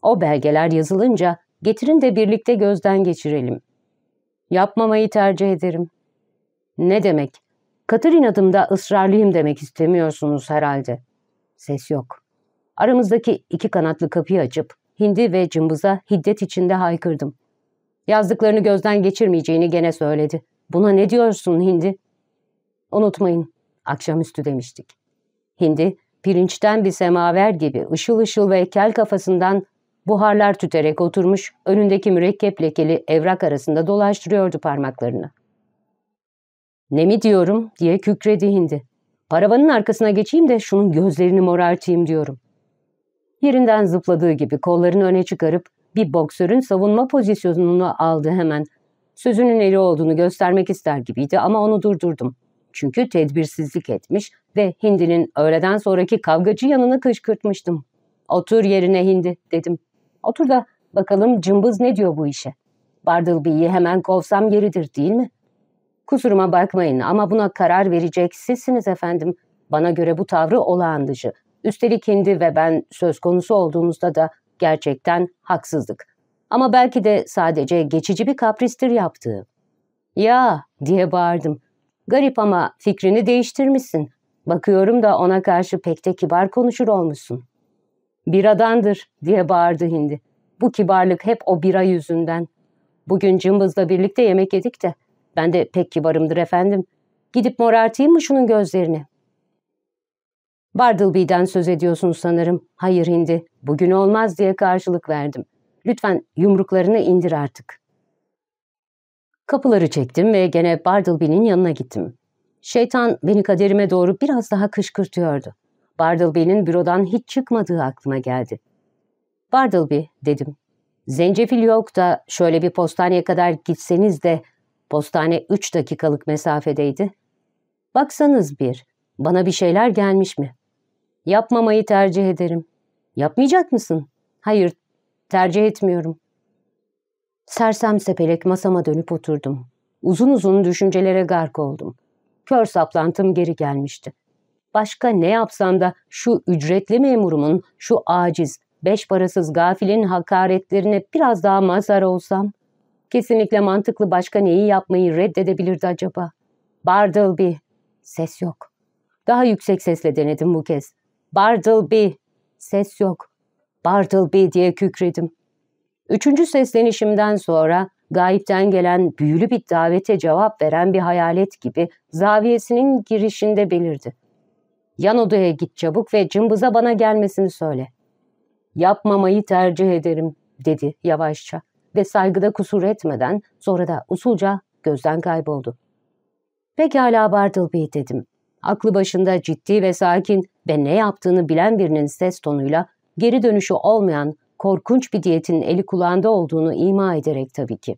O belgeler yazılınca getirin de birlikte gözden geçirelim. Yapmamayı tercih ederim. Ne demek? Katır inadımda ısrarlıyım demek istemiyorsunuz herhalde. Ses yok. Aramızdaki iki kanatlı kapıyı açıp hindi ve cımbıza hiddet içinde haykırdım. Yazdıklarını gözden geçirmeyeceğini gene söyledi. Buna ne diyorsun hindi? Unutmayın, akşamüstü demiştik. Hindi, pirinçten bir semaver gibi ışıl ışıl ve kel kafasından Buharlar tüterek oturmuş, önündeki mürekkep lekeli evrak arasında dolaştırıyordu parmaklarını. ''Ne mi diyorum?'' diye kükredi hindi. ''Paravanın arkasına geçeyim de şunun gözlerini morartayım diyorum.'' Yerinden zıpladığı gibi kollarını öne çıkarıp bir boksörün savunma pozisyonunu aldı hemen. Sözünün eli olduğunu göstermek ister gibiydi ama onu durdurdum. Çünkü tedbirsizlik etmiş ve Hindi'nin öğleden sonraki kavgacı yanını kışkırtmıştım. Otur yerine Hindi dedim. Otur da bakalım cımbız ne diyor bu işe. Bardılby'yi hemen kovsam yeridir değil mi? Kusuruma bakmayın ama buna karar verecek sizsiniz efendim. Bana göre bu tavrı olağan dışı. Üstelik hindi ve ben söz konusu olduğumuzda da gerçekten haksızlık. Ama belki de sadece geçici bir kapristir yaptığı. Ya diye bağırdım. Garip ama fikrini değiştirmişsin. Bakıyorum da ona karşı pek de kibar konuşur olmuşsun biradandır diye bağırdı hindi. Bu kibarlık hep o bira yüzünden. Bugün cımbızla birlikte yemek yedik de. Ben de pek kibarımdır efendim. Gidip morartayım mı şunun gözlerini? Bartleby'den söz ediyorsun sanırım. Hayır hindi, bugün olmaz diye karşılık verdim. Lütfen yumruklarını indir artık. Kapıları çektim ve gene Bartleby'nin yanına gittim. Şeytan beni kaderime doğru biraz daha kışkırtıyordu. Bartleby'nin bürodan hiç çıkmadığı aklıma geldi. Bartleby dedim. Zencefil yok da şöyle bir postaneye kadar gitseniz de postane üç dakikalık mesafedeydi. Baksanız bir, bana bir şeyler gelmiş mi? Yapmamayı tercih ederim. Yapmayacak mısın? Hayır, tercih etmiyorum. Sersem sepelek masama dönüp oturdum. Uzun uzun düşüncelere gark oldum. Kör saplantım geri gelmişti başka ne yapsam da şu ücretli memurumun, şu aciz, beş parasız gafilin hakaretlerine biraz daha mazhar olsam? Kesinlikle mantıklı başka neyi yapmayı reddedebilirdi acaba? Bartleby. Ses yok. Daha yüksek sesle denedim bu kez. Bartleby. Ses yok. Bartleby diye kükredim. Üçüncü seslenişimden sonra gayipten gelen büyülü bir davete cevap veren bir hayalet gibi zaviyesinin girişinde belirdi. Yan odaya git çabuk ve cımbıza bana gelmesini söyle. Yapmamayı tercih ederim dedi yavaşça ve saygıda kusur etmeden sonra da usulca gözden kayboldu. Pekala Bartleby dedim. Aklı başında ciddi ve sakin ve ne yaptığını bilen birinin ses tonuyla geri dönüşü olmayan korkunç bir diyetin eli kulağında olduğunu ima ederek tabii ki.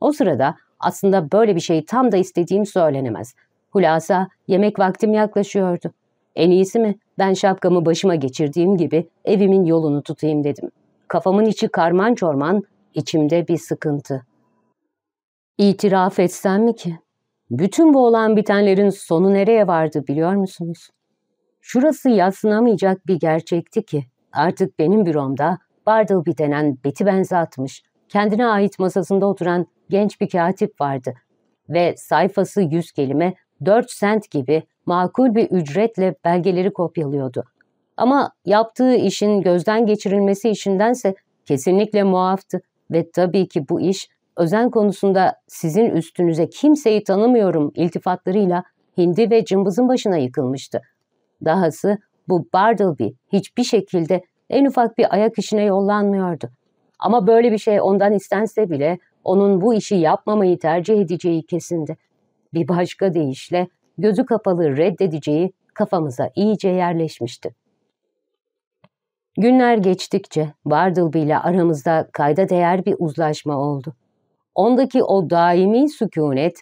O sırada aslında böyle bir şey tam da istediğim söylenemez. Hulasa yemek vaktim yaklaşıyordu. En iyisi mi ben şapkamı başıma geçirdiğim gibi evimin yolunu tutayım dedim. Kafamın içi karman çorman, içimde bir sıkıntı. İtiraf etsem mi ki? Bütün bu olan bitenlerin sonu nereye vardı biliyor musunuz? Şurası yaslanamayacak bir gerçekti ki artık benim büromda Bartleby bitenen beti benze atmış, kendine ait masasında oturan genç bir katip vardı ve sayfası yüz kelime 4 sent gibi makul bir ücretle belgeleri kopyalıyordu. Ama yaptığı işin gözden geçirilmesi işindense kesinlikle muaftı ve tabii ki bu iş özen konusunda sizin üstünüze kimseyi tanımıyorum iltifatlarıyla hindi ve cımbızın başına yıkılmıştı. Dahası bu Bartleby hiçbir şekilde en ufak bir ayak işine yollanmıyordu. Ama böyle bir şey ondan istense bile onun bu işi yapmamayı tercih edeceği kesindi. Bir başka deyişle gözü kapalı reddedeceği kafamıza iyice yerleşmişti. Günler geçtikçe Bartleby ile aramızda kayda değer bir uzlaşma oldu. Ondaki o daimi sükunet,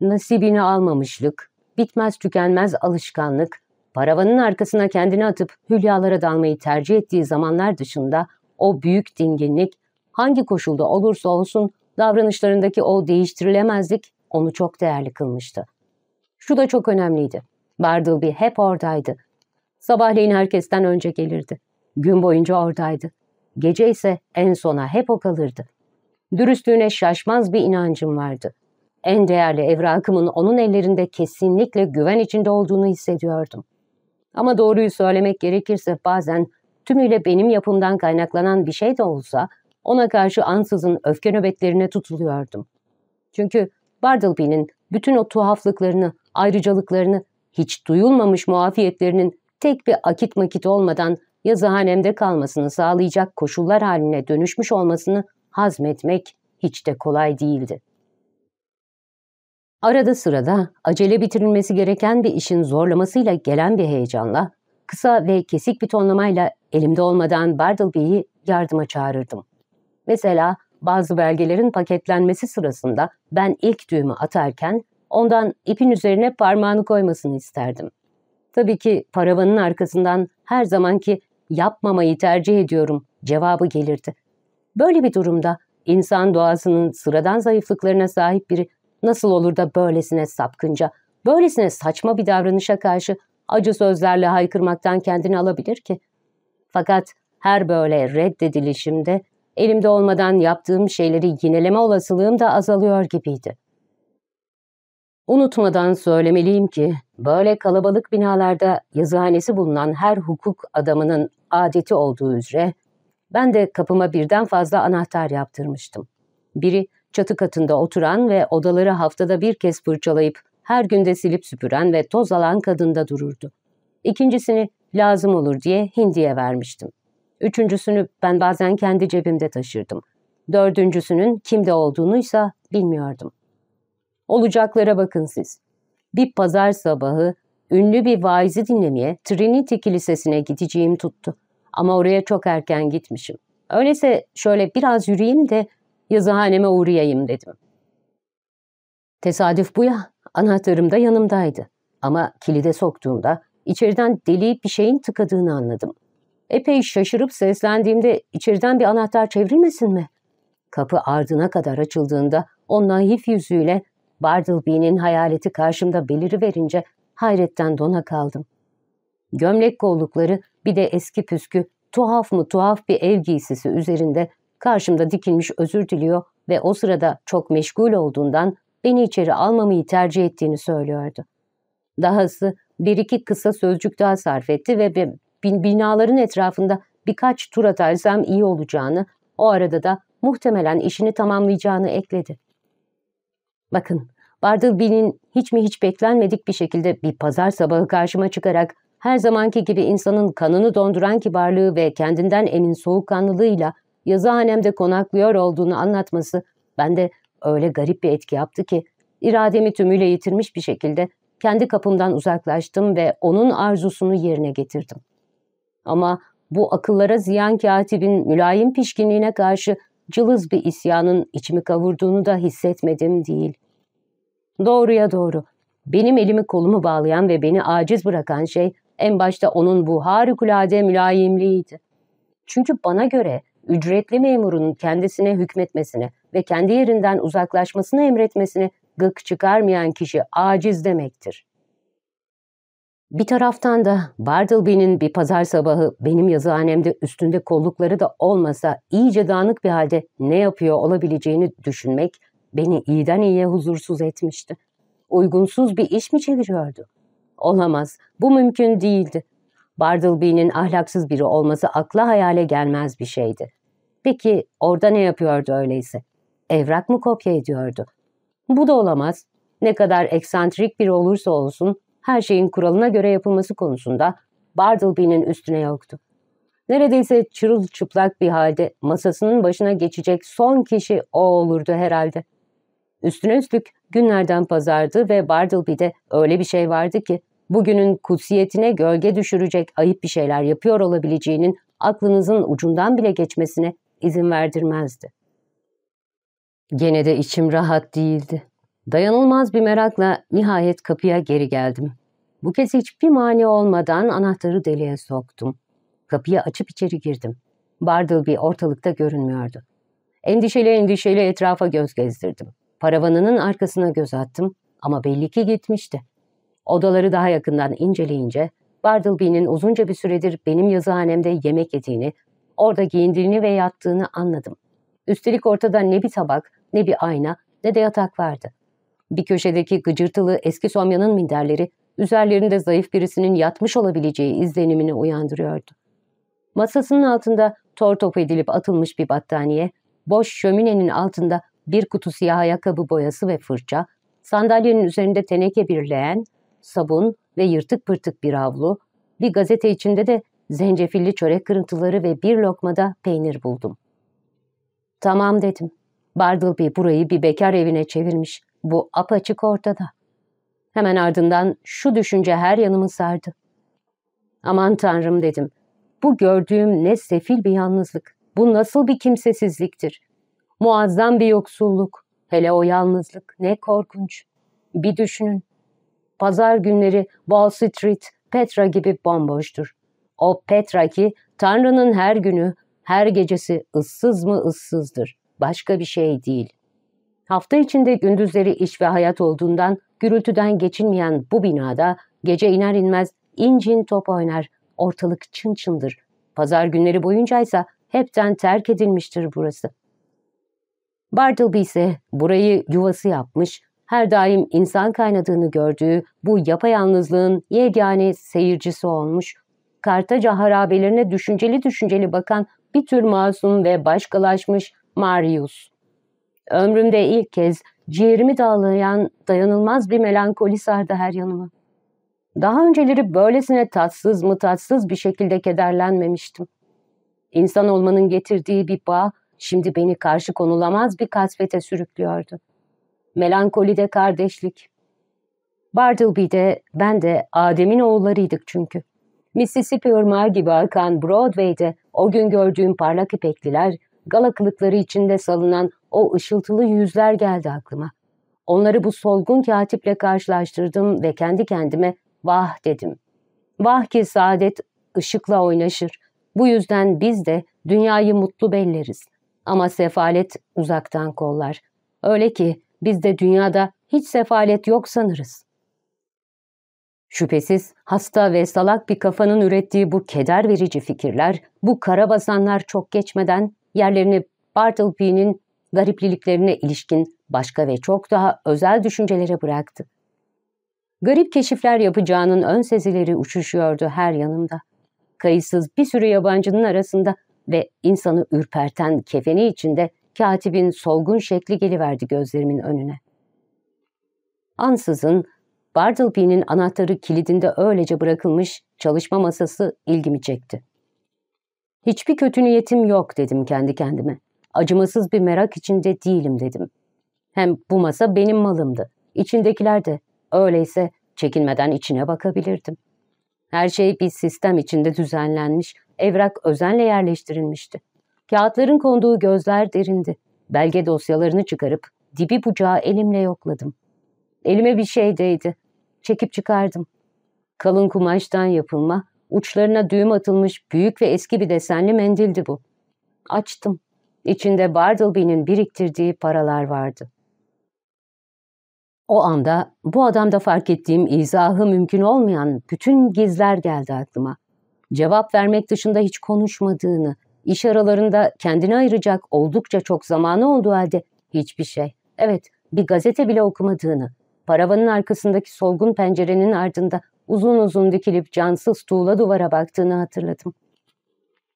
nasibini almamışlık, bitmez tükenmez alışkanlık, paravanın arkasına kendini atıp hülyalara dalmayı tercih ettiği zamanlar dışında o büyük dinginlik hangi koşulda olursa olsun davranışlarındaki o değiştirilemezlik onu çok değerli kılmıştı. Şu da çok önemliydi. Bartleby hep oradaydı. Sabahleyin herkesten önce gelirdi. Gün boyunca oradaydı. Gece ise en sona hep o kalırdı. Dürüstlüğüne şaşmaz bir inancım vardı. En değerli evrakımın onun ellerinde kesinlikle güven içinde olduğunu hissediyordum. Ama doğruyu söylemek gerekirse bazen tümüyle benim yapımdan kaynaklanan bir şey de olsa ona karşı ansızın öfke nöbetlerine tutuluyordum. Çünkü Bartleby'nin bütün o tuhaflıklarını, ayrıcalıklarını, hiç duyulmamış muafiyetlerinin tek bir akit makit olmadan yazıhanemde kalmasını sağlayacak koşullar haline dönüşmüş olmasını hazmetmek hiç de kolay değildi. Arada sırada acele bitirilmesi gereken bir işin zorlamasıyla gelen bir heyecanla, kısa ve kesik bir tonlamayla elimde olmadan Bartleby'yi yardıma çağırırdım. Mesela bazı belgelerin paketlenmesi sırasında ben ilk düğümü atarken ondan ipin üzerine parmağını koymasını isterdim. Tabii ki paravanın arkasından her zamanki yapmamayı tercih ediyorum cevabı gelirdi. Böyle bir durumda insan doğasının sıradan zayıflıklarına sahip biri nasıl olur da böylesine sapkınca, böylesine saçma bir davranışa karşı acı sözlerle haykırmaktan kendini alabilir ki? Fakat her böyle reddedilişimde Elimde olmadan yaptığım şeyleri yineleme olasılığım da azalıyor gibiydi. Unutmadan söylemeliyim ki böyle kalabalık binalarda yazıhanesi bulunan her hukuk adamının adeti olduğu üzere ben de kapıma birden fazla anahtar yaptırmıştım. Biri çatı katında oturan ve odaları haftada bir kez fırçalayıp her günde silip süpüren ve toz alan kadında dururdu. İkincisini lazım olur diye Hindi'ye vermiştim. Üçüncüsünü ben bazen kendi cebimde taşırdım. Dördüncüsünün kimde olduğunuysa bilmiyordum. Olacaklara bakın siz. Bir pazar sabahı ünlü bir vaizi dinlemeye Trinity Kilisesi'ne gideceğim tuttu. Ama oraya çok erken gitmişim. Öyleyse şöyle biraz yürüyeyim de yazıhaneme uğrayayım dedim. Tesadüf bu ya, anahtarım da yanımdaydı. Ama kilide soktuğumda içeriden deli bir şeyin tıkadığını anladım. Epey şaşırıp seslendiğimde içeriden bir anahtar çevrilmesin mi? Kapı ardına kadar açıldığında o naif yüzüyle Bartleby'nin hayaleti karşımda beliriverince hayretten dona kaldım. Gömlek kollukları bir de eski püskü tuhaf mı tuhaf bir ev giysisi üzerinde karşımda dikilmiş özür diliyor ve o sırada çok meşgul olduğundan beni içeri almamayı tercih ettiğini söylüyordu. Dahası bir iki kısa sözcük daha sarf etti ve bin binaların etrafında birkaç tur atarsam iyi olacağını, o arada da muhtemelen işini tamamlayacağını ekledi. Bakın, Bardılbin'in hiç mi hiç beklenmedik bir şekilde bir pazar sabahı karşıma çıkarak her zamanki gibi insanın kanını donduran kibarlığı ve kendinden emin soğukkanlılığıyla yazıhanemde konaklıyor olduğunu anlatması bende öyle garip bir etki yaptı ki irademi tümüyle yitirmiş bir şekilde kendi kapımdan uzaklaştım ve onun arzusunu yerine getirdim. Ama bu akıllara ziyan katibin mülayim pişkinliğine karşı cılız bir isyanın içimi kavurduğunu da hissetmedim değil. Doğruya doğru, benim elimi kolumu bağlayan ve beni aciz bırakan şey en başta onun bu harikulade mülayimliğiydi. Çünkü bana göre ücretli memurun kendisine hükmetmesine ve kendi yerinden uzaklaşmasını emretmesine gık çıkarmayan kişi aciz demektir. Bir taraftan da Bartleby'nin bir pazar sabahı benim yazıhanemde üstünde kollukları da olmasa iyice dağınık bir halde ne yapıyor olabileceğini düşünmek beni iyiden iyiye huzursuz etmişti. Uygunsuz bir iş mi çeviriyordu? Olamaz, bu mümkün değildi. Bartleby'nin ahlaksız biri olması akla hayale gelmez bir şeydi. Peki orada ne yapıyordu öyleyse? Evrak mı kopya ediyordu? Bu da olamaz. Ne kadar eksantrik biri olursa olsun her şeyin kuralına göre yapılması konusunda Bartleby'nin üstüne yoktu. Neredeyse çıplak bir halde masasının başına geçecek son kişi o olurdu herhalde. Üstüne üstlük günlerden pazardı ve Bartleby'de öyle bir şey vardı ki bugünün kutsiyetine gölge düşürecek ayıp bir şeyler yapıyor olabileceğinin aklınızın ucundan bile geçmesine izin verdirmezdi. Gene de içim rahat değildi. Dayanılmaz bir merakla nihayet kapıya geri geldim. Bu kez hiçbir mani olmadan anahtarı deliğe soktum. Kapıyı açıp içeri girdim. Bartleby ortalıkta görünmüyordu. Endişeli endişeli etrafa göz gezdirdim. Paravanının arkasına göz attım ama belli ki gitmişti. Odaları daha yakından inceleyince Bartleby'nin uzunca bir süredir benim yazıhanemde yemek yediğini, orada giyindiğini ve yattığını anladım. Üstelik ortada ne bir tabak, ne bir ayna, ne de yatak vardı. Bir köşedeki gıcırtılı eski somyanın minderleri üzerlerinde zayıf birisinin yatmış olabileceği izlenimini uyandırıyordu. Masasının altında tor top edilip atılmış bir battaniye, boş şöminenin altında bir kutu siyah ayakkabı boyası ve fırça, sandalyenin üzerinde teneke bir leğen, sabun ve yırtık pırtık bir havlu, bir gazete içinde de zencefilli çörek kırıntıları ve bir lokmada peynir buldum. Tamam dedim. Bartleby burayı bir bekar evine çevirmiş. Bu apaçık ortada. Hemen ardından şu düşünce her yanımı sardı. Aman tanrım dedim. Bu gördüğüm ne sefil bir yalnızlık. Bu nasıl bir kimsesizliktir. Muazzam bir yoksulluk. Hele o yalnızlık ne korkunç. Bir düşünün. Pazar günleri Wall Street, Petra gibi bomboştur. O Petra ki Tanrı'nın her günü, her gecesi ıssız mı ıssızdır. Başka bir şey değil.'' Hafta içinde gündüzleri iş ve hayat olduğundan gürültüden geçinmeyen bu binada gece iner inmez incin top oynar, ortalık çın çındır. Pazar günleri boyunca ise hepten terk edilmiştir burası. Bartleby ise burayı yuvası yapmış, her daim insan kaynadığını gördüğü bu yapayalnızlığın yegane seyircisi olmuş, Kartaca harabelerine düşünceli düşünceli bakan bir tür masum ve başkalaşmış Marius. Ömrümde ilk kez ciğerimi dağlayan dayanılmaz bir melankoli sardı her yanımı. Daha önceleri böylesine tatsız mı tatsız bir şekilde kederlenmemiştim. İnsan olmanın getirdiği bir bağ şimdi beni karşı konulamaz bir kasvete sürüklüyordu. Melankolide kardeşlik. Bartleby'de ben de Adem'in oğullarıydık çünkü. Mississippi ırmağı gibi akan Broadway'de o gün gördüğüm parlak ipekliler, gala içinde salınan o ışıltılı yüzler geldi aklıma. Onları bu solgun katiple karşılaştırdım ve kendi kendime vah dedim. Vah ki saadet ışıkla oynaşır. Bu yüzden biz de dünyayı mutlu belleriz. Ama sefalet uzaktan kollar. Öyle ki biz de dünyada hiç sefalet yok sanırız. Şüphesiz hasta ve salak bir kafanın ürettiği bu keder verici fikirler, bu karabasanlar çok geçmeden yerlerini Bartleby'nin garipliliklerine ilişkin başka ve çok daha özel düşüncelere bıraktı. Garip keşifler yapacağının ön sezileri uçuşuyordu her yanımda. Kayıtsız bir sürü yabancının arasında ve insanı ürperten kefeni içinde katibin solgun şekli geliverdi gözlerimin önüne. Ansızın Bartleby'nin anahtarı kilidinde öylece bırakılmış çalışma masası ilgimi çekti. Hiçbir kötü niyetim yok dedim kendi kendime acımasız bir merak içinde değilim dedim. Hem bu masa benim malımdı. İçindekiler de. Öyleyse çekinmeden içine bakabilirdim. Her şey bir sistem içinde düzenlenmiş, evrak özenle yerleştirilmişti. Kağıtların konduğu gözler derindi. Belge dosyalarını çıkarıp dibi bucağı elimle yokladım. Elime bir şey değdi. Çekip çıkardım. Kalın kumaştan yapılma, uçlarına düğüm atılmış büyük ve eski bir desenli mendildi bu. Açtım. İçinde Bartleby'nin biriktirdiği paralar vardı. O anda bu adamda fark ettiğim izahı mümkün olmayan bütün gizler geldi aklıma. Cevap vermek dışında hiç konuşmadığını, iş aralarında kendini ayıracak oldukça çok zamanı olduğu halde hiçbir şey, evet bir gazete bile okumadığını, paravanın arkasındaki solgun pencerenin ardında uzun uzun dikilip cansız tuğla duvara baktığını hatırladım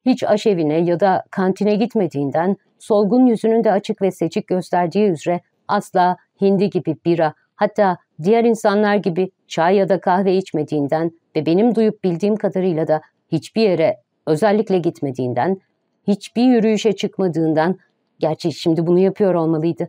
hiç aşevine ya da kantine gitmediğinden solgun yüzünün de açık ve seçik gösterdiği üzere asla hindi gibi bira hatta diğer insanlar gibi çay ya da kahve içmediğinden ve benim duyup bildiğim kadarıyla da hiçbir yere özellikle gitmediğinden, hiçbir yürüyüşe çıkmadığından, gerçi şimdi bunu yapıyor olmalıydı.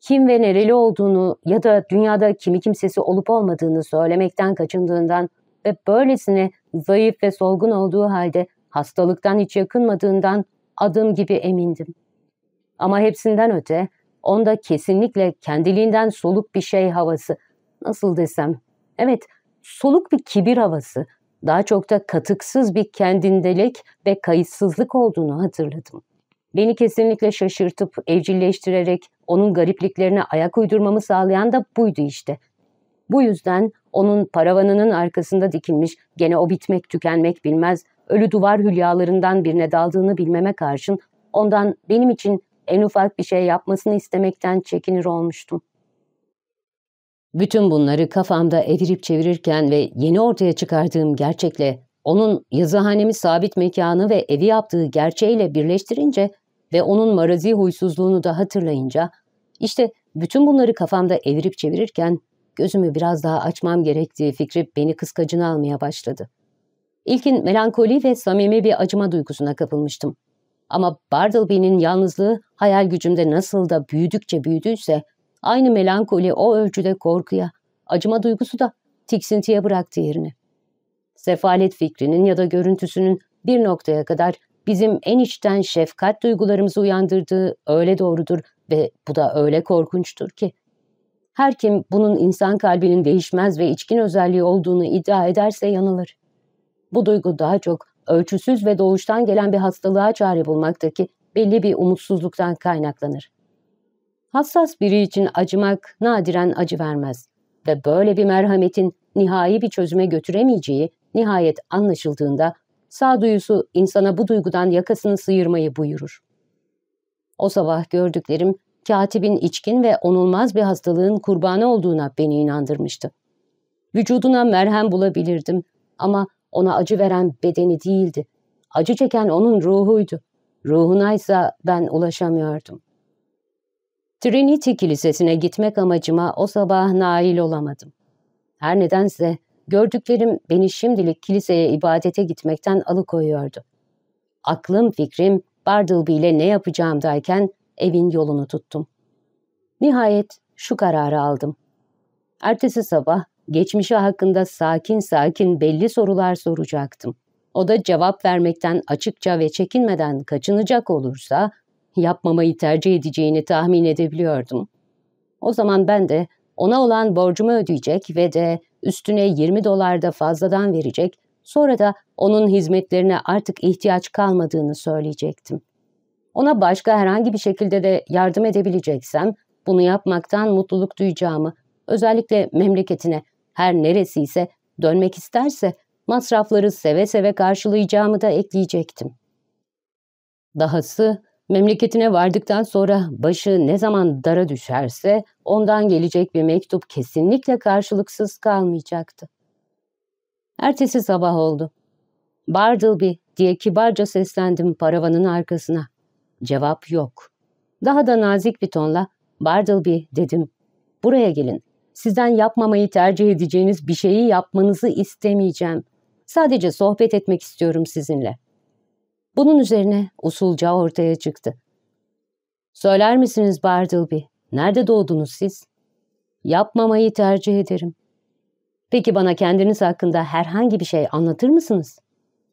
Kim ve nereli olduğunu ya da dünyada kimi kimsesi olup olmadığını söylemekten kaçındığından ve böylesine zayıf ve solgun olduğu halde Hastalıktan hiç yakınmadığından adım gibi emindim. Ama hepsinden öte onda kesinlikle kendiliğinden soluk bir şey havası, nasıl desem, evet soluk bir kibir havası, daha çok da katıksız bir kendindelik ve kayıtsızlık olduğunu hatırladım. Beni kesinlikle şaşırtıp evcilleştirerek onun garipliklerine ayak uydurmamı sağlayan da buydu işte. Bu yüzden onun paravanının arkasında dikilmiş gene o bitmek tükenmek bilmez ölü duvar hülyalarından birine daldığını bilmeme karşın ondan benim için en ufak bir şey yapmasını istemekten çekinir olmuştum. Bütün bunları kafamda evirip çevirirken ve yeni ortaya çıkardığım gerçekle onun yazıhanemi sabit mekanı ve evi yaptığı gerçeğiyle birleştirince ve onun marazi huysuzluğunu da hatırlayınca, işte bütün bunları kafamda evirip çevirirken gözümü biraz daha açmam gerektiği fikri beni kıskacına almaya başladı. İlkin melankoli ve samimi bir acıma duygusuna kapılmıştım. Ama Bartleby'nin yalnızlığı hayal gücümde nasıl da büyüdükçe büyüdüyse aynı melankoli o ölçüde korkuya, acıma duygusu da tiksintiye bıraktı yerini. Sefalet fikrinin ya da görüntüsünün bir noktaya kadar bizim en içten şefkat duygularımızı uyandırdığı öyle doğrudur ve bu da öyle korkunçtur ki. Her kim bunun insan kalbinin değişmez ve içkin özelliği olduğunu iddia ederse yanılır. Bu duygu daha çok ölçüsüz ve doğuştan gelen bir hastalığa çare bulmaktaki belli bir umutsuzluktan kaynaklanır. Hassas biri için acımak nadiren acı vermez ve böyle bir merhametin nihai bir çözüme götüremeyeceği nihayet anlaşıldığında sağduyusu insana bu duygudan yakasını sıyırmayı buyurur. O sabah gördüklerim katibin içkin ve onulmaz bir hastalığın kurbanı olduğuna beni inandırmıştı. Vücuduna merhem bulabilirdim ama ona acı veren bedeni değildi. Acı çeken onun ruhuydu. Ruhunaysa ben ulaşamıyordum. Trinity Kilisesi'ne gitmek amacıma o sabah nail olamadım. Her nedense gördüklerim beni şimdilik kiliseye ibadete gitmekten alıkoyuyordu. Aklım fikrim Bartleby ile ne yapacağımdayken evin yolunu tuttum. Nihayet şu kararı aldım. Ertesi sabah geçmişi hakkında sakin sakin belli sorular soracaktım. O da cevap vermekten açıkça ve çekinmeden kaçınacak olursa yapmamayı tercih edeceğini tahmin edebiliyordum. O zaman ben de ona olan borcumu ödeyecek ve de üstüne 20 dolar da fazladan verecek, sonra da onun hizmetlerine artık ihtiyaç kalmadığını söyleyecektim. Ona başka herhangi bir şekilde de yardım edebileceksem bunu yapmaktan mutluluk duyacağımı, özellikle memleketine her neresi ise dönmek isterse masrafları seve seve karşılayacağımı da ekleyecektim. Dahası memleketine vardıktan sonra başı ne zaman dara düşerse ondan gelecek bir mektup kesinlikle karşılıksız kalmayacaktı. Ertesi sabah oldu. Bartleby diye kibarca seslendim paravanın arkasına. Cevap yok. Daha da nazik bir tonla Bartleby dedim. Buraya gelin sizden yapmamayı tercih edeceğiniz bir şeyi yapmanızı istemeyeceğim. Sadece sohbet etmek istiyorum sizinle. Bunun üzerine usulca ortaya çıktı. Söyler misiniz Bartleby, nerede doğdunuz siz? Yapmamayı tercih ederim. Peki bana kendiniz hakkında herhangi bir şey anlatır mısınız?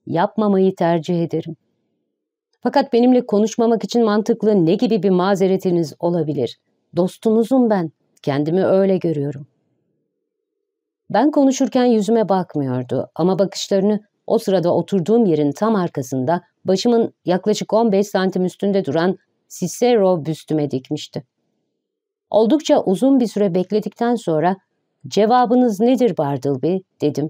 Yapmamayı tercih ederim. Fakat benimle konuşmamak için mantıklı ne gibi bir mazeretiniz olabilir? Dostunuzum ben. Kendimi öyle görüyorum. Ben konuşurken yüzüme bakmıyordu ama bakışlarını o sırada oturduğum yerin tam arkasında başımın yaklaşık 15 santim üstünde duran Cicero büstüme dikmişti. Oldukça uzun bir süre bekledikten sonra cevabınız nedir Bartleby dedim.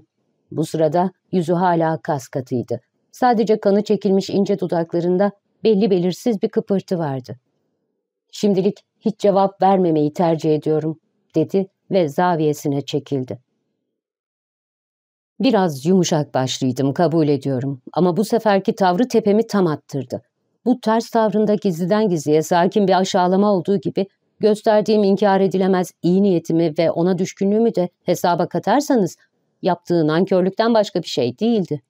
Bu sırada yüzü hala kas katıydı. Sadece kanı çekilmiş ince dudaklarında belli belirsiz bir kıpırtı vardı. Şimdilik hiç cevap vermemeyi tercih ediyorum dedi ve zaviyesine çekildi. Biraz yumuşak başlıydım kabul ediyorum ama bu seferki tavrı tepemi tam attırdı. Bu ters tavrında gizliden gizliye sakin bir aşağılama olduğu gibi gösterdiğim inkar edilemez iyi niyetimi ve ona düşkünlüğümü de hesaba katarsanız yaptığı ankörlükten başka bir şey değildi.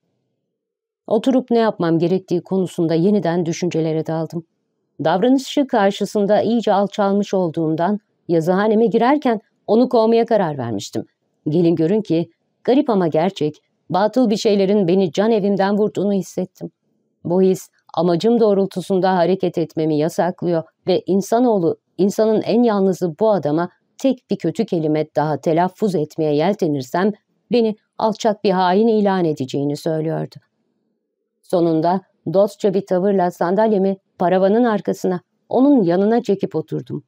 Oturup ne yapmam gerektiği konusunda yeniden düşüncelere daldım. Davranışçı karşısında iyice alçalmış olduğumdan yazıhaneme girerken onu kovmaya karar vermiştim. Gelin görün ki garip ama gerçek, batıl bir şeylerin beni can evimden vurduğunu hissettim. Bu his amacım doğrultusunda hareket etmemi yasaklıyor ve insanoğlu, insanın en yalnızı bu adama tek bir kötü kelime daha telaffuz etmeye yeltenirsem beni alçak bir hain ilan edeceğini söylüyordu. Sonunda Dostça bir tavırla sandalyemi paravanın arkasına, onun yanına çekip oturdum.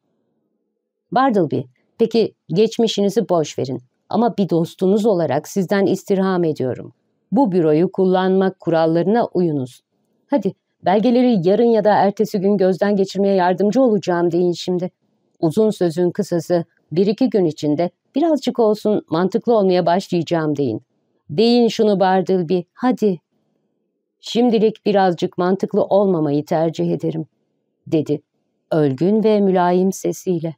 Bartleby, peki geçmişinizi boş verin ama bir dostunuz olarak sizden istirham ediyorum. Bu büroyu kullanmak kurallarına uyunuz. Hadi belgeleri yarın ya da ertesi gün gözden geçirmeye yardımcı olacağım deyin şimdi. Uzun sözün kısası bir iki gün içinde birazcık olsun mantıklı olmaya başlayacağım deyin. Deyin şunu Bartleby, hadi. Şimdilik birazcık mantıklı olmamayı tercih ederim, dedi ölgün ve mülayim sesiyle.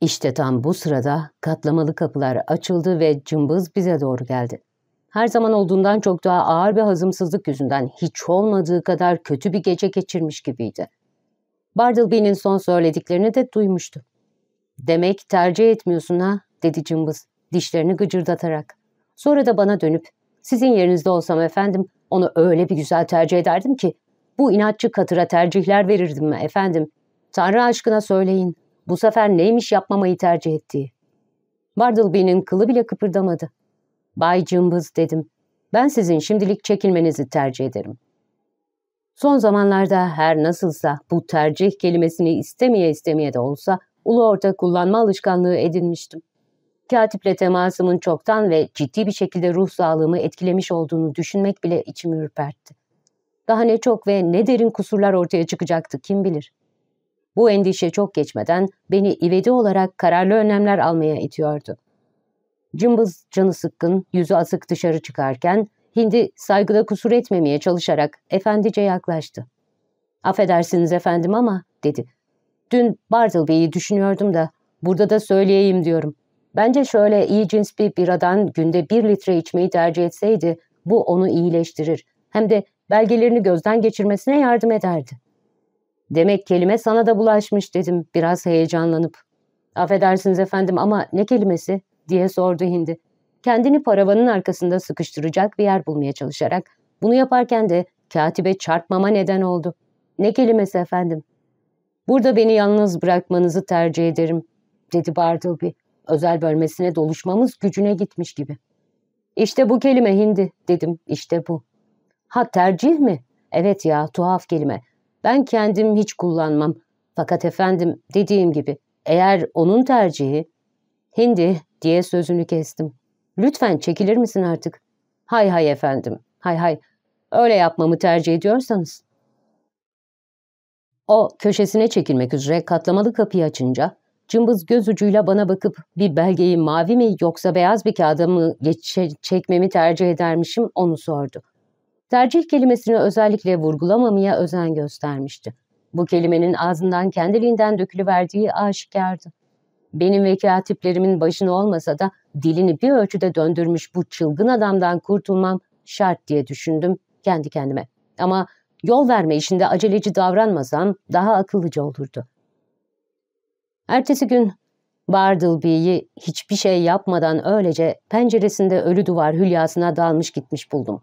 İşte tam bu sırada katlamalı kapılar açıldı ve cımbız bize doğru geldi. Her zaman olduğundan çok daha ağır bir hazımsızlık yüzünden hiç olmadığı kadar kötü bir gece geçirmiş gibiydi. Bartleby'nin son söylediklerini de duymuştu. ''Demek tercih etmiyorsun ha?'' dedi cımbız dişlerini gıcırdatarak. Sonra da bana dönüp sizin yerinizde olsam efendim onu öyle bir güzel tercih ederdim ki bu inatçı katıra tercihler verirdim mi efendim? Tanrı aşkına söyleyin. Bu sefer neymiş yapmamayı tercih ettiği? Bartleby'nin kılı bile kıpırdamadı. Bay Cımbız dedim. Ben sizin şimdilik çekilmenizi tercih ederim. Son zamanlarda her nasılsa bu tercih kelimesini istemeye istemeye de olsa ulu orta kullanma alışkanlığı edinmiştim. Katiple temasımın çoktan ve ciddi bir şekilde ruh sağlığımı etkilemiş olduğunu düşünmek bile içimi ürpertti. Daha ne çok ve ne derin kusurlar ortaya çıkacaktı kim bilir. Bu endişe çok geçmeden beni ivedi olarak kararlı önlemler almaya itiyordu. Cımbız canı sıkkın, yüzü asık dışarı çıkarken Hindi saygıda kusur etmemeye çalışarak efendice yaklaştı. ''Affedersiniz efendim ama'' dedi. ''Dün Bartleby'yi düşünüyordum da burada da söyleyeyim diyorum. Bence şöyle iyi cins bir biradan günde bir litre içmeyi tercih etseydi bu onu iyileştirir. Hem de belgelerini gözden geçirmesine yardım ederdi. Demek kelime sana da bulaşmış dedim biraz heyecanlanıp. Affedersiniz efendim ama ne kelimesi diye sordu Hindi. Kendini paravanın arkasında sıkıştıracak bir yer bulmaya çalışarak bunu yaparken de katibe çarpmama neden oldu. Ne kelimesi efendim? Burada beni yalnız bırakmanızı tercih ederim dedi Bartleby özel bölmesine doluşmamız gücüne gitmiş gibi. İşte bu kelime hindi dedim. İşte bu. Ha tercih mi? Evet ya tuhaf kelime. Ben kendim hiç kullanmam. Fakat efendim dediğim gibi eğer onun tercihi... Hindi diye sözünü kestim. Lütfen çekilir misin artık? Hay hay efendim. Hay hay. Öyle yapmamı tercih ediyorsanız. O köşesine çekilmek üzere katlamalı kapıyı açınca Cımbız göz ucuyla bana bakıp bir belgeyi mavi mi yoksa beyaz bir kağıda mı geçe çekmemi tercih edermişim onu sordu. Tercih kelimesini özellikle vurgulamamaya özen göstermişti. Bu kelimenin ağzından kendiliğinden dökülüverdiği aşikardı. Benim ve katiplerimin başını olmasa da dilini bir ölçüde döndürmüş bu çılgın adamdan kurtulmam şart diye düşündüm kendi kendime. Ama yol verme işinde aceleci davranmasam daha akıllıca olurdu. Ertesi gün Bardleby'yi hiçbir şey yapmadan öylece penceresinde ölü duvar hülyasına dalmış gitmiş buldum.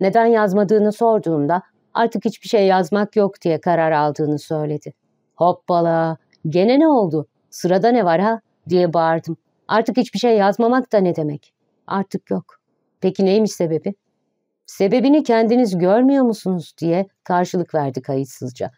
Neden yazmadığını sorduğumda artık hiçbir şey yazmak yok diye karar aldığını söyledi. Hoppala gene ne oldu sırada ne var ha diye bağırdım. Artık hiçbir şey yazmamak da ne demek? Artık yok. Peki neymiş sebebi? Sebebini kendiniz görmüyor musunuz diye karşılık verdi kayıtsızca.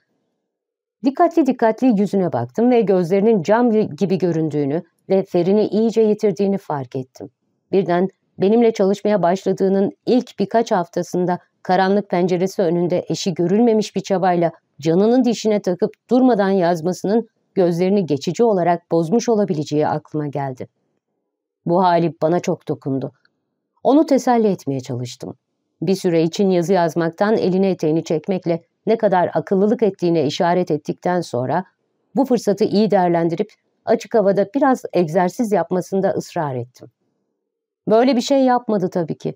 Dikkatli dikkatli yüzüne baktım ve gözlerinin cam gibi göründüğünü ve ferini iyice yitirdiğini fark ettim. Birden benimle çalışmaya başladığının ilk birkaç haftasında karanlık penceresi önünde eşi görülmemiş bir çabayla canının dişine takıp durmadan yazmasının gözlerini geçici olarak bozmuş olabileceği aklıma geldi. Bu hali bana çok dokundu. Onu teselli etmeye çalıştım. Bir süre için yazı yazmaktan eline eteğini çekmekle ne kadar akıllılık ettiğine işaret ettikten sonra bu fırsatı iyi değerlendirip açık havada biraz egzersiz yapmasında ısrar ettim. Böyle bir şey yapmadı tabii ki.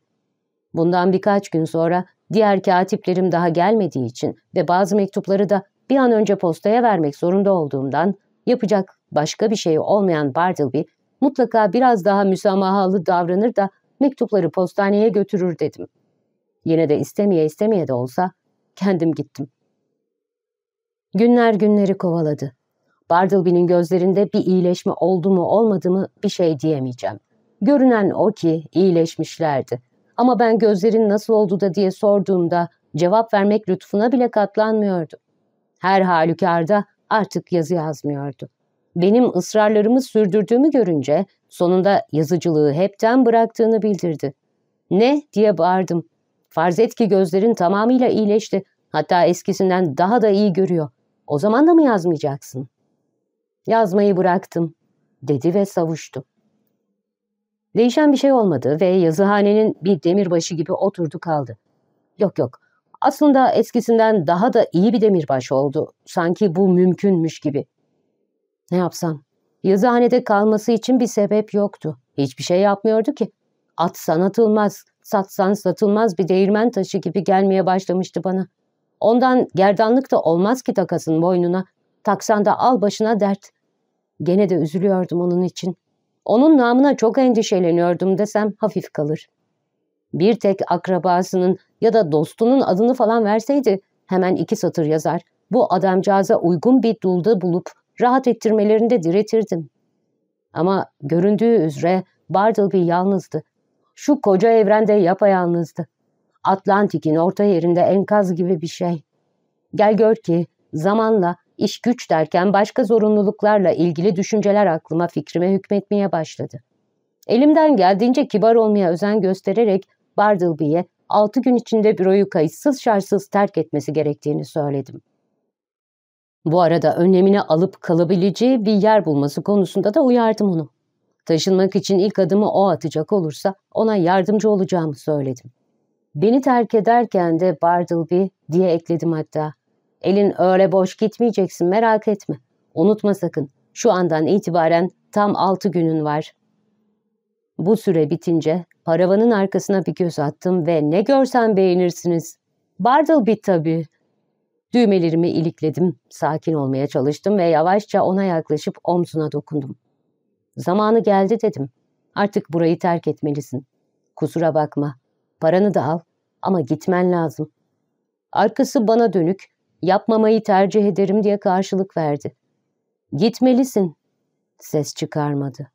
Bundan birkaç gün sonra diğer katiplerim daha gelmediği için ve bazı mektupları da bir an önce postaya vermek zorunda olduğumdan yapacak başka bir şey olmayan Bartleby mutlaka biraz daha müsamahalı davranır da mektupları postaneye götürür dedim. Yine de istemeye istemeye de olsa kendim gittim. Günler günleri kovaladı. Bartleby'nin gözlerinde bir iyileşme oldu mu olmadı mı bir şey diyemeyeceğim. Görünen o ki iyileşmişlerdi. Ama ben gözlerin nasıl oldu da diye sorduğumda cevap vermek lütfuna bile katlanmıyordu. Her halükarda artık yazı yazmıyordu. Benim ısrarlarımı sürdürdüğümü görünce sonunda yazıcılığı hepten bıraktığını bildirdi. Ne diye bağırdım. Farz et ki gözlerin tamamıyla iyileşti. Hatta eskisinden daha da iyi görüyor. O zaman da mı yazmayacaksın? Yazmayı bıraktım, dedi ve savuştu. Değişen bir şey olmadı ve yazıhanenin bir demirbaşı gibi oturdu kaldı. Yok yok, aslında eskisinden daha da iyi bir demirbaş oldu. Sanki bu mümkünmüş gibi. Ne yapsam? Yazıhanede kalması için bir sebep yoktu. Hiçbir şey yapmıyordu ki. At sanatılmaz satsan satılmaz bir değirmen taşı gibi gelmeye başlamıştı bana. Ondan gerdanlık da olmaz ki takasın boynuna. Taksan da al başına dert. Gene de üzülüyordum onun için. Onun namına çok endişeleniyordum desem hafif kalır. Bir tek akrabasının ya da dostunun adını falan verseydi hemen iki satır yazar. Bu adamcağıza uygun bir dulda bulup rahat ettirmelerinde diretirdim. Ama göründüğü üzere Bartleby yalnızdı şu koca evrende yapayalnızdı. Atlantik'in orta yerinde enkaz gibi bir şey. Gel gör ki zamanla iş güç derken başka zorunluluklarla ilgili düşünceler aklıma fikrime hükmetmeye başladı. Elimden geldiğince kibar olmaya özen göstererek Bardılby'ye altı gün içinde büroyu kayıtsız şartsız terk etmesi gerektiğini söyledim. Bu arada önlemini alıp kalabileceği bir yer bulması konusunda da uyardım onu. Taşınmak için ilk adımı o atacak olursa ona yardımcı olacağımı söyledim. Beni terk ederken de Bartleby diye ekledim hatta. Elin öyle boş gitmeyeceksin merak etme. Unutma sakın. Şu andan itibaren tam altı günün var. Bu süre bitince paravanın arkasına bir göz attım ve ne görsem beğenirsiniz. Bartleby tabii. Düğmelerimi ilikledim, sakin olmaya çalıştım ve yavaşça ona yaklaşıp omzuna dokundum. Zamanı geldi dedim. Artık burayı terk etmelisin. Kusura bakma. Paranı da al ama gitmen lazım. Arkası bana dönük, yapmamayı tercih ederim diye karşılık verdi. Gitmelisin. Ses çıkarmadı.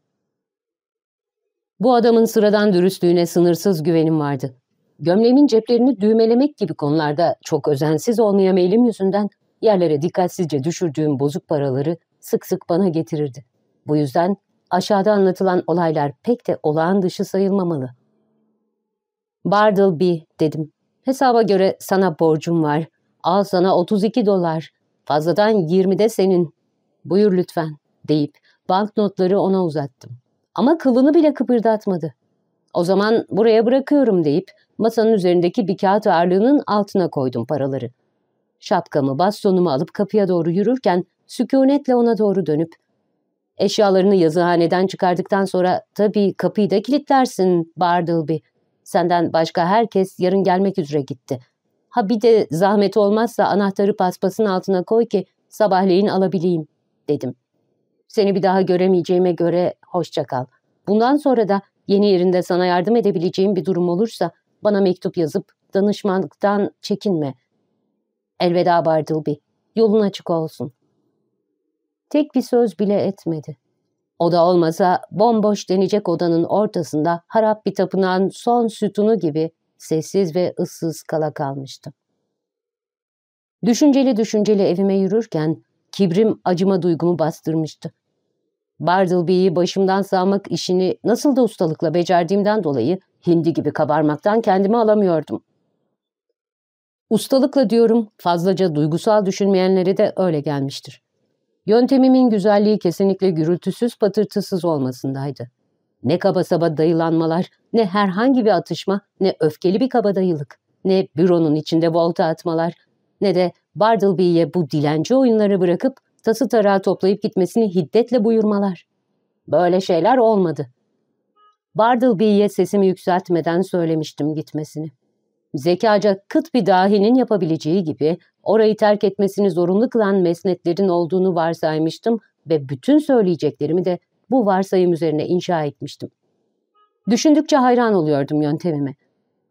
Bu adamın sıradan dürüstlüğüne sınırsız güvenim vardı. Gömlemin ceplerini düğmelemek gibi konularda çok özensiz olmaya meylim yüzünden yerlere dikkatsizce düşürdüğüm bozuk paraları sık sık bana getirirdi. Bu yüzden aşağıda anlatılan olaylar pek de olağan dışı sayılmamalı. Bartleby dedim. Hesaba göre sana borcum var. Al sana 32 dolar. Fazladan 20 de senin. Buyur lütfen deyip banknotları ona uzattım. Ama kılını bile kıpırdatmadı. O zaman buraya bırakıyorum deyip masanın üzerindeki bir kağıt ağırlığının altına koydum paraları. Şapkamı bastonumu alıp kapıya doğru yürürken sükunetle ona doğru dönüp Eşyalarını yazıhaneden çıkardıktan sonra tabii kapıyı da kilitlersin Bartleby. Senden başka herkes yarın gelmek üzere gitti. Ha bir de zahmet olmazsa anahtarı paspasın altına koy ki sabahleyin alabileyim dedim. Seni bir daha göremeyeceğime göre hoşça kal. Bundan sonra da yeni yerinde sana yardım edebileceğim bir durum olursa bana mektup yazıp danışmanlıktan çekinme. Elveda Bartleby. Yolun açık olsun. Tek bir söz bile etmedi. O da olmasa bomboş denecek odanın ortasında harap bir tapınağın son sütunu gibi sessiz ve ıssız kala kalmıştım. Düşünceli düşünceli evime yürürken kibrim acıma duygumu bastırmıştı. Bartleby'yi başımdan sağmak işini nasıl da ustalıkla becerdiğimden dolayı hindi gibi kabarmaktan kendimi alamıyordum. Ustalıkla diyorum fazlaca duygusal düşünmeyenlere de öyle gelmiştir. Yöntemimin güzelliği kesinlikle gürültüsüz patırtısız olmasındaydı. Ne kaba saba dayılanmalar, ne herhangi bir atışma, ne öfkeli bir kabadayılık, ne büronun içinde volta atmalar, ne de Bartleby'ye bu dilenci oyunları bırakıp tası tarağı toplayıp gitmesini hiddetle buyurmalar. Böyle şeyler olmadı. Bartleby'ye sesimi yükseltmeden söylemiştim gitmesini. Zekaca kıt bir dahinin yapabileceği gibi orayı terk etmesini zorunlu kılan mesnetlerin olduğunu varsaymıştım ve bütün söyleyeceklerimi de bu varsayım üzerine inşa etmiştim. Düşündükçe hayran oluyordum yöntemime.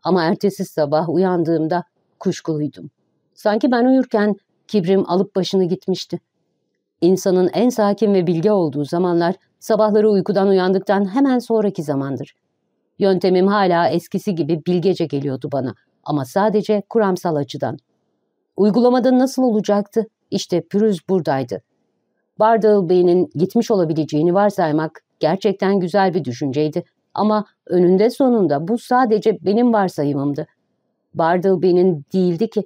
Ama ertesi sabah uyandığımda kuşkuluydum. Sanki ben uyurken kibrim alıp başını gitmişti. İnsanın en sakin ve bilge olduğu zamanlar sabahları uykudan uyandıktan hemen sonraki zamandır. Yöntemim hala eskisi gibi bilgece geliyordu bana ama sadece kuramsal açıdan. Uygulamada nasıl olacaktı? İşte pürüz buradaydı. Bey'in gitmiş olabileceğini varsaymak gerçekten güzel bir düşünceydi. Ama önünde sonunda bu sadece benim varsayımımdı. Bey'in değildi ki.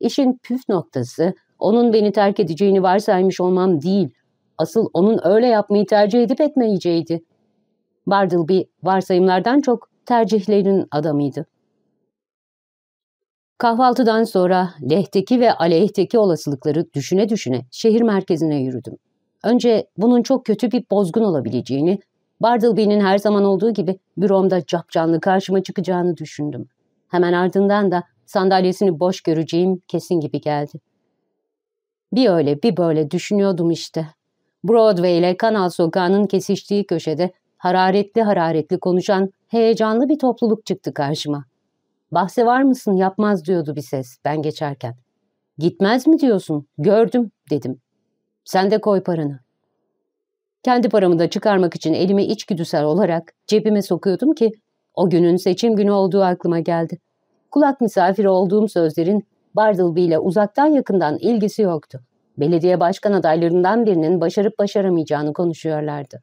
İşin püf noktası onun beni terk edeceğini varsaymış olmam değil. Asıl onun öyle yapmayı tercih edip etmeyeceğiydi. Bardalby varsayımlardan çok tercihlerin adamıydı. Kahvaltıdan sonra lehteki ve aleyhteki olasılıkları düşüne düşüne şehir merkezine yürüdüm. Önce bunun çok kötü bir bozgun olabileceğini, Bartleby'nin her zaman olduğu gibi büromda capcanlı karşıma çıkacağını düşündüm. Hemen ardından da sandalyesini boş göreceğim kesin gibi geldi. Bir öyle bir böyle düşünüyordum işte. Broadway ile Kanal Sokağı'nın kesiştiği köşede hararetli hararetli konuşan heyecanlı bir topluluk çıktı karşıma. Bahse var mısın yapmaz diyordu bir ses ben geçerken. Gitmez mi diyorsun? Gördüm dedim. Sen de koy paranı. Kendi paramı da çıkarmak için elimi içgüdüsel olarak cebime sokuyordum ki o günün seçim günü olduğu aklıma geldi. Kulak misafiri olduğum sözlerin Bartleby ile uzaktan yakından ilgisi yoktu. Belediye başkan adaylarından birinin başarıp başaramayacağını konuşuyorlardı.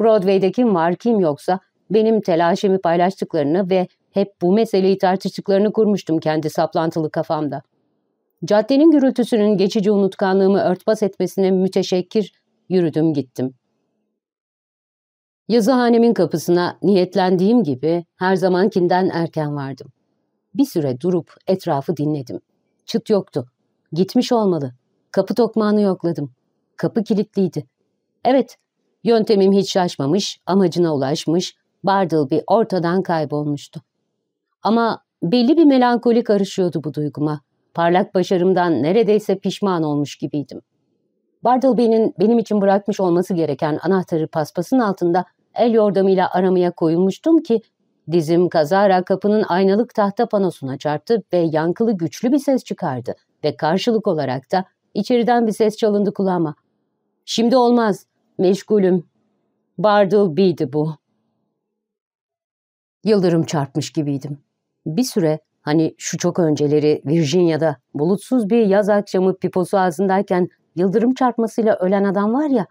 Broadway'de kim var kim yoksa benim telaşımı paylaştıklarını ve hep bu meseleyi tartıştıklarını kurmuştum kendi saplantılı kafamda. Caddenin gürültüsünün geçici unutkanlığımı örtbas etmesine müteşekkir yürüdüm gittim. Yazıhanemin kapısına niyetlendiğim gibi her zamankinden erken vardım. Bir süre durup etrafı dinledim. Çıt yoktu. Gitmiş olmalı. Kapı tokmağını yokladım. Kapı kilitliydi. Evet, yöntemim hiç şaşmamış, amacına ulaşmış, Bartleby ortadan kaybolmuştu. Ama belli bir melankoli karışıyordu bu duyguma. Parlak başarımdan neredeyse pişman olmuş gibiydim. Bartleby'nin benim için bırakmış olması gereken anahtarı paspasın altında el yordamıyla aramaya koyulmuştum ki dizim kazara kapının aynalık tahta panosuna çarptı ve yankılı güçlü bir ses çıkardı ve karşılık olarak da içeriden bir ses çalındı kulağıma. Şimdi olmaz, meşgulüm. Bartleby'di bu. Yıldırım çarpmış gibiydim. Bir süre hani şu çok önceleri Virginia'da bulutsuz bir yaz akşamı piposu ağzındayken yıldırım çarpmasıyla ölen adam var ya.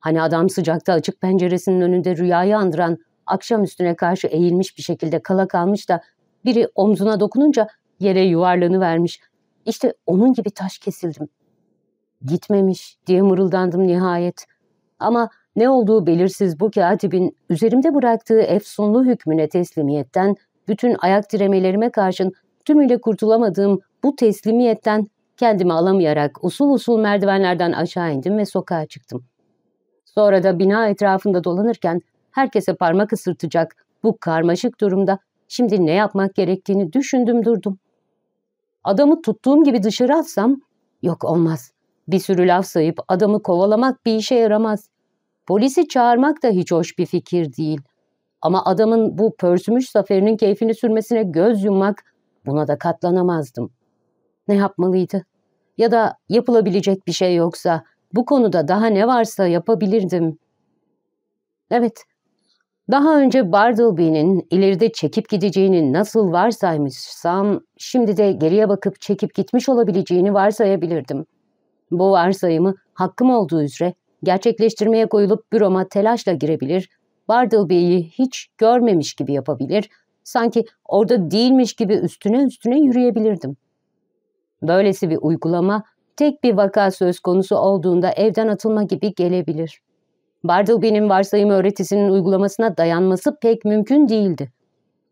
Hani adam sıcakta açık penceresinin önünde rüyayı andıran akşam üstüne karşı eğilmiş bir şekilde kala kalmış da biri omzuna dokununca yere yuvarlanı vermiş. İşte onun gibi taş kesildim. Gitmemiş diye mırıldandım nihayet. Ama ne olduğu belirsiz bu katibin üzerimde bıraktığı efsunlu hükmüne teslimiyetten bütün ayak diremelerime karşın tümüyle kurtulamadığım bu teslimiyetten kendimi alamayarak usul usul merdivenlerden aşağı indim ve sokağa çıktım. Sonra da bina etrafında dolanırken herkese parmak ısırtacak bu karmaşık durumda şimdi ne yapmak gerektiğini düşündüm durdum. Adamı tuttuğum gibi dışarı atsam yok olmaz. Bir sürü laf sayıp adamı kovalamak bir işe yaramaz. Polisi çağırmak da hiç hoş bir fikir değil. Ama adamın bu pörsümüş zaferinin keyfini sürmesine göz yummak buna da katlanamazdım. Ne yapmalıydı? Ya da yapılabilecek bir şey yoksa bu konuda daha ne varsa yapabilirdim. Evet, daha önce Bartleby'nin ileride çekip gideceğini nasıl varsaymışsam, şimdi de geriye bakıp çekip gitmiş olabileceğini varsayabilirdim. Bu varsayımı hakkım olduğu üzere gerçekleştirmeye koyulup büroma telaşla girebilir, Bartleby'yi hiç görmemiş gibi yapabilir, sanki orada değilmiş gibi üstüne üstüne yürüyebilirdim. Böylesi bir uygulama tek bir vaka söz konusu olduğunda evden atılma gibi gelebilir. Bartleby'nin varsayım öğretisinin uygulamasına dayanması pek mümkün değildi.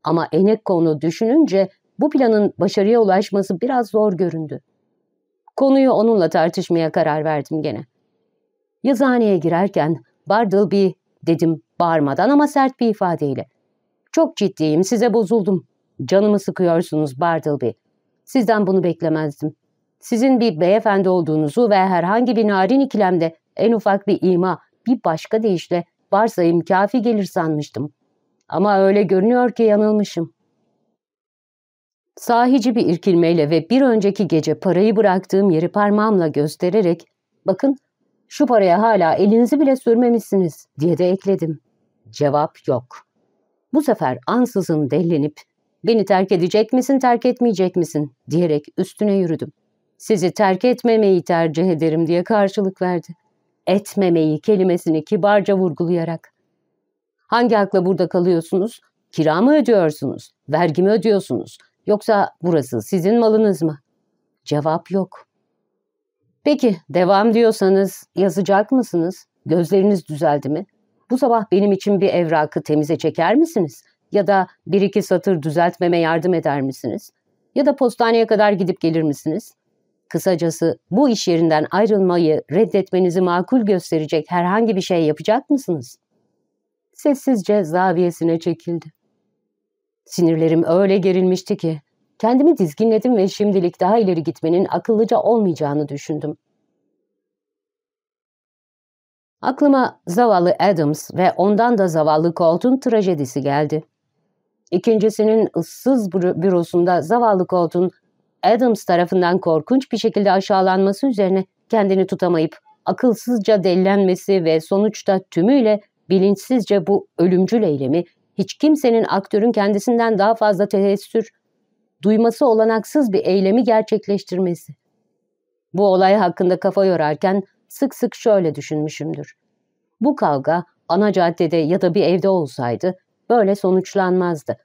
Ama enek konu düşününce bu planın başarıya ulaşması biraz zor göründü. Konuyu onunla tartışmaya karar verdim gene. Yazıhaneye girerken Bartleby dedim Bağırmadan ama sert bir ifadeyle. Çok ciddiyim size bozuldum. Canımı sıkıyorsunuz Bartleby. Sizden bunu beklemezdim. Sizin bir beyefendi olduğunuzu ve herhangi bir narin ikilemde en ufak bir ima, bir başka deyişle varsayım kafi gelir sanmıştım. Ama öyle görünüyor ki yanılmışım. Sahici bir irkilmeyle ve bir önceki gece parayı bıraktığım yeri parmağımla göstererek ''Bakın şu paraya hala elinizi bile sürmemişsiniz.'' diye de ekledim cevap yok. Bu sefer ansızın delinip beni terk edecek misin terk etmeyecek misin diyerek üstüne yürüdüm. Sizi terk etmemeyi tercih ederim diye karşılık verdi. Etmemeyi kelimesini kibarca vurgulayarak. Hangi hakla burada kalıyorsunuz? Kira mı ödüyorsunuz? Vergi mi ödüyorsunuz? Yoksa burası sizin malınız mı? Cevap yok. Peki devam diyorsanız yazacak mısınız? Gözleriniz düzeldi mi? bu sabah benim için bir evrakı temize çeker misiniz? Ya da bir iki satır düzeltmeme yardım eder misiniz? Ya da postaneye kadar gidip gelir misiniz? Kısacası bu iş yerinden ayrılmayı reddetmenizi makul gösterecek herhangi bir şey yapacak mısınız? Sessizce zaviyesine çekildi. Sinirlerim öyle gerilmişti ki kendimi dizginledim ve şimdilik daha ileri gitmenin akıllıca olmayacağını düşündüm. Aklıma zavallı Adams ve ondan da zavallı Colt'un trajedisi geldi. İkincisinin ıssız bürosunda zavallı Colt'un Adams tarafından korkunç bir şekilde aşağılanması üzerine kendini tutamayıp akılsızca dellenmesi ve sonuçta tümüyle bilinçsizce bu ölümcül eylemi hiç kimsenin aktörün kendisinden daha fazla teessür, duyması olanaksız bir eylemi gerçekleştirmesi. Bu olay hakkında kafa yorarken sık sık şöyle düşünmüşümdür. Bu kavga ana caddede ya da bir evde olsaydı böyle sonuçlanmazdı.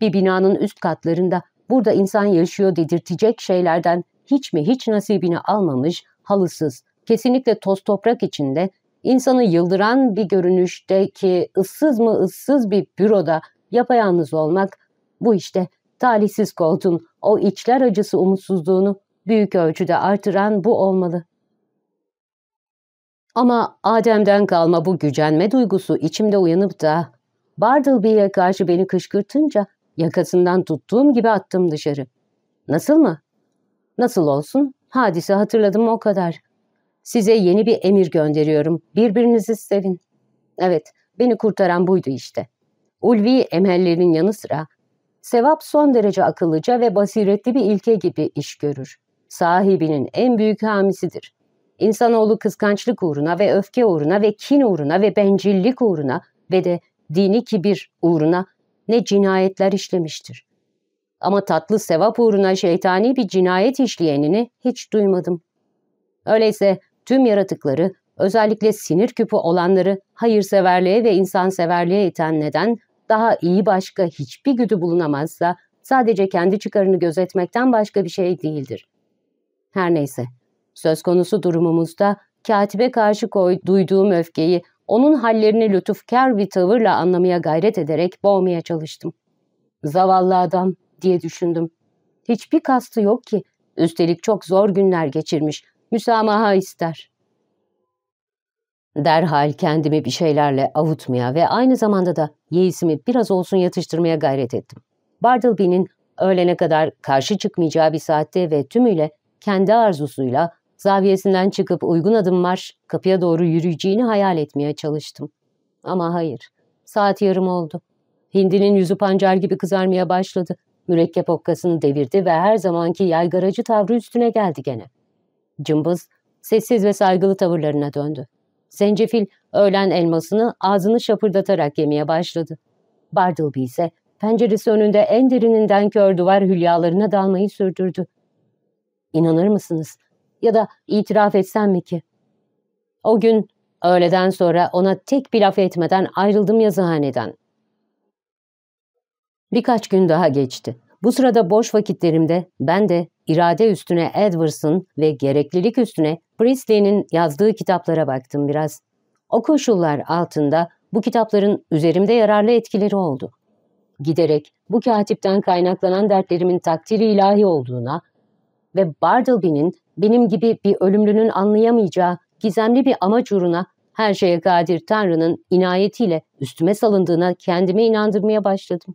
Bir binanın üst katlarında burada insan yaşıyor dedirtecek şeylerden hiç mi hiç nasibini almamış, halısız, kesinlikle toz toprak içinde, insanı yıldıran bir görünüşteki ıssız mı ıssız bir büroda yapayalnız olmak, bu işte talihsiz koltuğun o içler acısı umutsuzluğunu büyük ölçüde artıran bu olmalı. Ama Adem'den kalma bu gücenme duygusu içimde uyanıp da Bartleby'ye karşı beni kışkırtınca yakasından tuttuğum gibi attım dışarı. Nasıl mı? Nasıl olsun? Hadise hatırladım o kadar. Size yeni bir emir gönderiyorum. Birbirinizi sevin. Evet, beni kurtaran buydu işte. Ulvi emellerinin yanı sıra sevap son derece akıllıca ve basiretli bir ilke gibi iş görür. Sahibinin en büyük hamisidir. İnsanoğlu kıskançlık uğruna ve öfke uğruna ve kin uğruna ve bencillik uğruna ve de dini kibir uğruna ne cinayetler işlemiştir. Ama tatlı sevap uğruna şeytani bir cinayet işleyenini hiç duymadım. Öyleyse tüm yaratıkları, özellikle sinir küpü olanları hayırseverliğe ve insanseverliğe iten neden daha iyi başka hiçbir güdü bulunamazsa sadece kendi çıkarını gözetmekten başka bir şey değildir. Her neyse. Söz konusu durumumuzda katibe karşı koy, duyduğum öfkeyi onun hallerini lütufkar bir tavırla anlamaya gayret ederek boğmaya çalıştım. Zavallı adam diye düşündüm. Hiçbir kastı yok ki. Üstelik çok zor günler geçirmiş. Müsamaha ister. Derhal kendimi bir şeylerle avutmaya ve aynı zamanda da yeisimi biraz olsun yatıştırmaya gayret ettim. Bartleby'nin öğlene kadar karşı çıkmayacağı bir saatte ve tümüyle kendi arzusuyla Zaviyesinden çıkıp uygun adımlar kapıya doğru yürüyeceğini hayal etmeye çalıştım. Ama hayır. Saat yarım oldu. Hindinin yüzü pancar gibi kızarmaya başladı. Mürekkep okkasını devirdi ve her zamanki yaygaracı tavrı üstüne geldi gene. Cımbız sessiz ve saygılı tavırlarına döndü. Zencefil öğlen elmasını ağzını şapırdatarak yemeye başladı. Bartleby ise penceresi önünde en derininden kör duvar hülyalarına dalmayı sürdürdü. İnanır mısınız? ya da itiraf etsem mi ki? O gün öğleden sonra ona tek bir laf etmeden ayrıldım yazıhaneden. Birkaç gün daha geçti. Bu sırada boş vakitlerimde ben de irade üstüne Edwards'ın ve gereklilik üstüne Priestley'nin yazdığı kitaplara baktım biraz. O koşullar altında bu kitapların üzerimde yararlı etkileri oldu. Giderek bu katipten kaynaklanan dertlerimin takdiri ilahi olduğuna ve Bartleby'nin benim gibi bir ölümlünün anlayamayacağı gizemli bir amaç uğruna her şeye kadir Tanrı'nın inayetiyle üstüme salındığına kendimi inandırmaya başladım.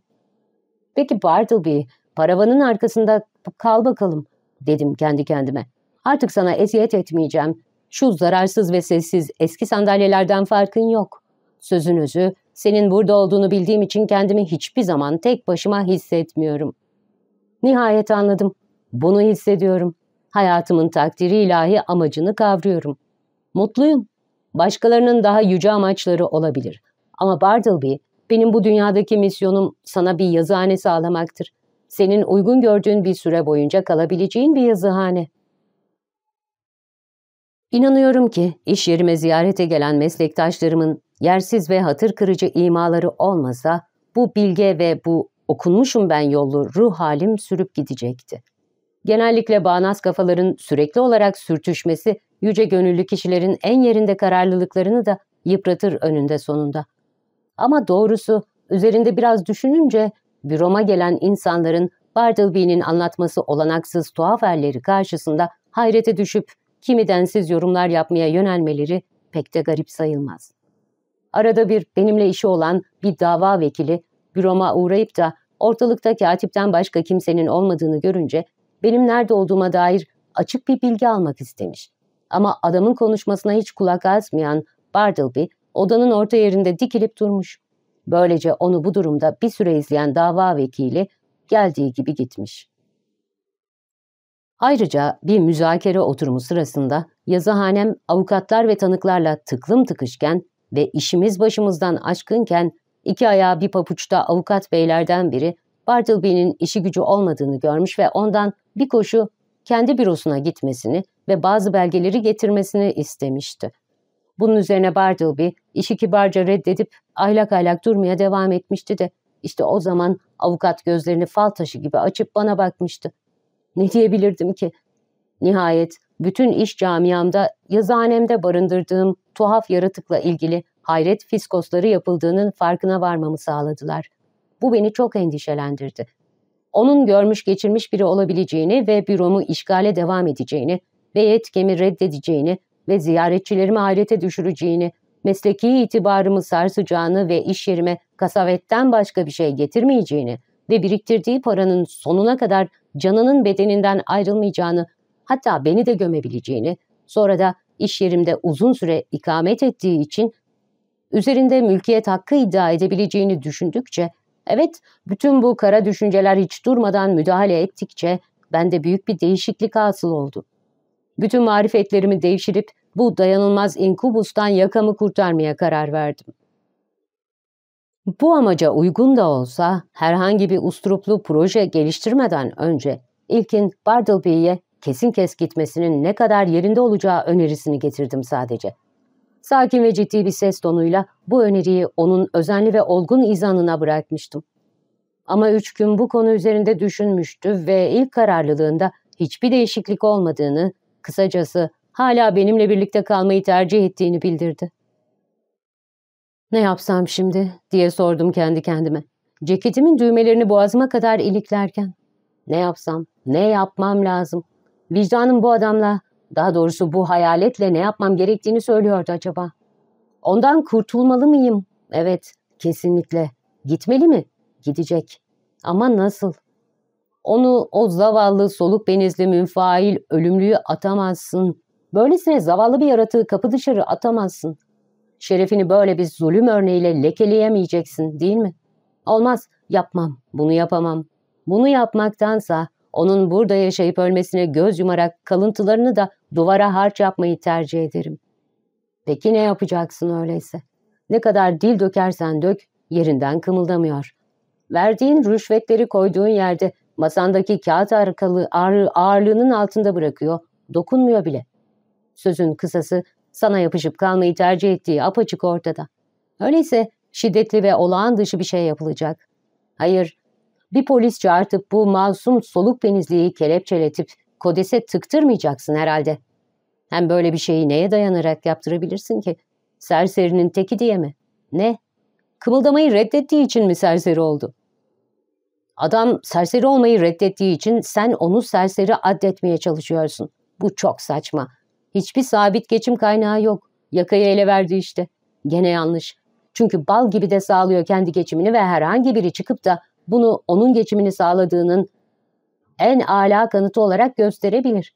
Peki Bartleby, paravanın arkasında kal bakalım dedim kendi kendime. Artık sana eziyet etmeyeceğim. Şu zararsız ve sessiz eski sandalyelerden farkın yok. Sözün özü, senin burada olduğunu bildiğim için kendimi hiçbir zaman tek başıma hissetmiyorum. Nihayet anladım. Bunu hissediyorum. Hayatımın takdiri ilahi amacını kavruyorum. Mutluyum. Başkalarının daha yüce amaçları olabilir. Ama Bartleby, benim bu dünyadaki misyonum sana bir yazıhane sağlamaktır. Senin uygun gördüğün bir süre boyunca kalabileceğin bir yazıhane. İnanıyorum ki iş yerime ziyarete gelen meslektaşlarımın yersiz ve hatır kırıcı imaları olmasa bu bilge ve bu okunmuşum ben yollu ruh halim sürüp gidecekti. Genellikle bağnaz kafaların sürekli olarak sürtüşmesi yüce gönüllü kişilerin en yerinde kararlılıklarını da yıpratır önünde sonunda. Ama doğrusu üzerinde biraz düşününce büroma gelen insanların Bartleby'nin anlatması olanaksız tuhaf erleri karşısında hayrete düşüp kimi densiz yorumlar yapmaya yönelmeleri pek de garip sayılmaz. Arada bir benimle işi olan bir dava vekili büroma uğrayıp da ortalıkta katipten başka kimsenin olmadığını görünce benim nerede olduğuma dair açık bir bilgi almak istemiş. Ama adamın konuşmasına hiç kulak asmayan Bartleby odanın orta yerinde dikilip durmuş. Böylece onu bu durumda bir süre izleyen dava vekili geldiği gibi gitmiş. Ayrıca bir müzakere oturumu sırasında yazıhanem avukatlar ve tanıklarla tıklım tıkışken ve işimiz başımızdan aşkınken iki ayağı bir papuçta avukat beylerden biri Bartleby'nin işi gücü olmadığını görmüş ve ondan bir koşu kendi bürosuna gitmesini ve bazı belgeleri getirmesini istemişti. Bunun üzerine Bartleby işi kibarca reddedip aylak aylak durmaya devam etmişti de işte o zaman avukat gözlerini fal taşı gibi açıp bana bakmıştı. Ne diyebilirdim ki? Nihayet bütün iş camiamda yazıhanemde barındırdığım tuhaf yaratıkla ilgili hayret fiskosları yapıldığının farkına varmamı sağladılar.'' Bu beni çok endişelendirdi. Onun görmüş geçirmiş biri olabileceğini ve büromu işgale devam edeceğini ve yetkemi reddedeceğini ve ziyaretçilerimi hayrete düşüreceğini, mesleki itibarımı sarsacağını ve iş yerime kasavetten başka bir şey getirmeyeceğini ve biriktirdiği paranın sonuna kadar canının bedeninden ayrılmayacağını, hatta beni de gömebileceğini, sonra da iş yerimde uzun süre ikamet ettiği için üzerinde mülkiyet hakkı iddia edebileceğini düşündükçe Evet, bütün bu kara düşünceler hiç durmadan müdahale ettikçe bende büyük bir değişiklik hasıl oldu. Bütün marifetlerimi devşirip bu dayanılmaz inkubustan yakamı kurtarmaya karar verdim. Bu amaca uygun da olsa herhangi bir usturuplu proje geliştirmeden önce ilkin Bartleby'ye kesin kes gitmesinin ne kadar yerinde olacağı önerisini getirdim sadece. Sakin ve ciddi bir ses tonuyla bu öneriyi onun özenli ve olgun izanına bırakmıştım. Ama üç gün bu konu üzerinde düşünmüştü ve ilk kararlılığında hiçbir değişiklik olmadığını, kısacası hala benimle birlikte kalmayı tercih ettiğini bildirdi. Ne yapsam şimdi diye sordum kendi kendime. Ceketimin düğmelerini boğazıma kadar iliklerken. Ne yapsam, ne yapmam lazım? Vicdanım bu adamla daha doğrusu bu hayaletle ne yapmam gerektiğini söylüyordu acaba. Ondan kurtulmalı mıyım? Evet, kesinlikle. Gitmeli mi? Gidecek. Ama nasıl? Onu o zavallı soluk benizli münfail ölümlüyü atamazsın. Böylesine zavallı bir yaratığı kapı dışarı atamazsın. Şerefini böyle bir zulüm örneğiyle lekeleyemeyeceksin değil mi? Olmaz, yapmam, bunu yapamam. Bunu yapmaktansa onun burada yaşayıp ölmesine göz yumarak kalıntılarını da duvara harç yapmayı tercih ederim. Peki ne yapacaksın öyleyse? Ne kadar dil dökersen dök, yerinden kımıldamıyor. Verdiğin rüşvetleri koyduğun yerde masandaki kağıt arkalı ağırlığının altında bırakıyor, dokunmuyor bile. Sözün kısası sana yapışıp kalmayı tercih ettiği apaçık ortada. Öyleyse şiddetli ve olağan dışı bir şey yapılacak. Hayır, bir polis çağırtıp bu masum soluk benizliği kelepçeletip kodese tıktırmayacaksın herhalde. Hem böyle bir şeyi neye dayanarak yaptırabilirsin ki? Serserinin teki diye mi? Ne? Kımıldamayı reddettiği için mi serseri oldu? Adam serseri olmayı reddettiği için sen onu serseri addetmeye çalışıyorsun. Bu çok saçma. Hiçbir sabit geçim kaynağı yok. Yakayı ele verdi işte. Gene yanlış. Çünkü bal gibi de sağlıyor kendi geçimini ve herhangi biri çıkıp da bunu onun geçimini sağladığının en âlâ kanıtı olarak gösterebilir.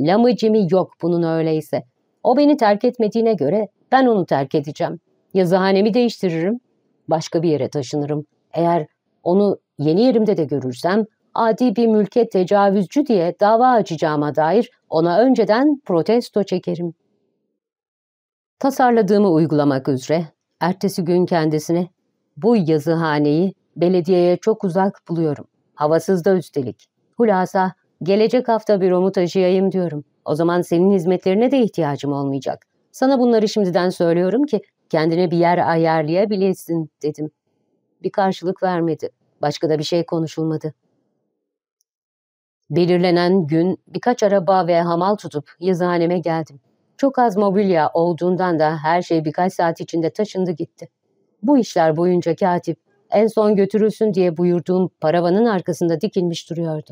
Lamı Lamıcimi yok bunun öyleyse. O beni terk etmediğine göre ben onu terk edeceğim. Yazıhanemi değiştiririm. Başka bir yere taşınırım. Eğer onu yeni yerimde de görürsem adi bir mülke tecavüzcü diye dava açacağıma dair ona önceden protesto çekerim. Tasarladığımı uygulamak üzere ertesi gün kendisine bu yazıhaneyi Belediyeye çok uzak buluyorum. Havasız da üstelik. Hulasa gelecek hafta bir omu taşıyayım diyorum. O zaman senin hizmetlerine de ihtiyacım olmayacak. Sana bunları şimdiden söylüyorum ki kendine bir yer ayarlayabilesin dedim. Bir karşılık vermedi. Başka da bir şey konuşulmadı. Belirlenen gün birkaç araba ve hamal tutup yazıhaneme geldim. Çok az mobilya olduğundan da her şey birkaç saat içinde taşındı gitti. Bu işler boyunca katip en son götürülsün diye buyurduğum paravanın arkasında dikilmiş duruyordu.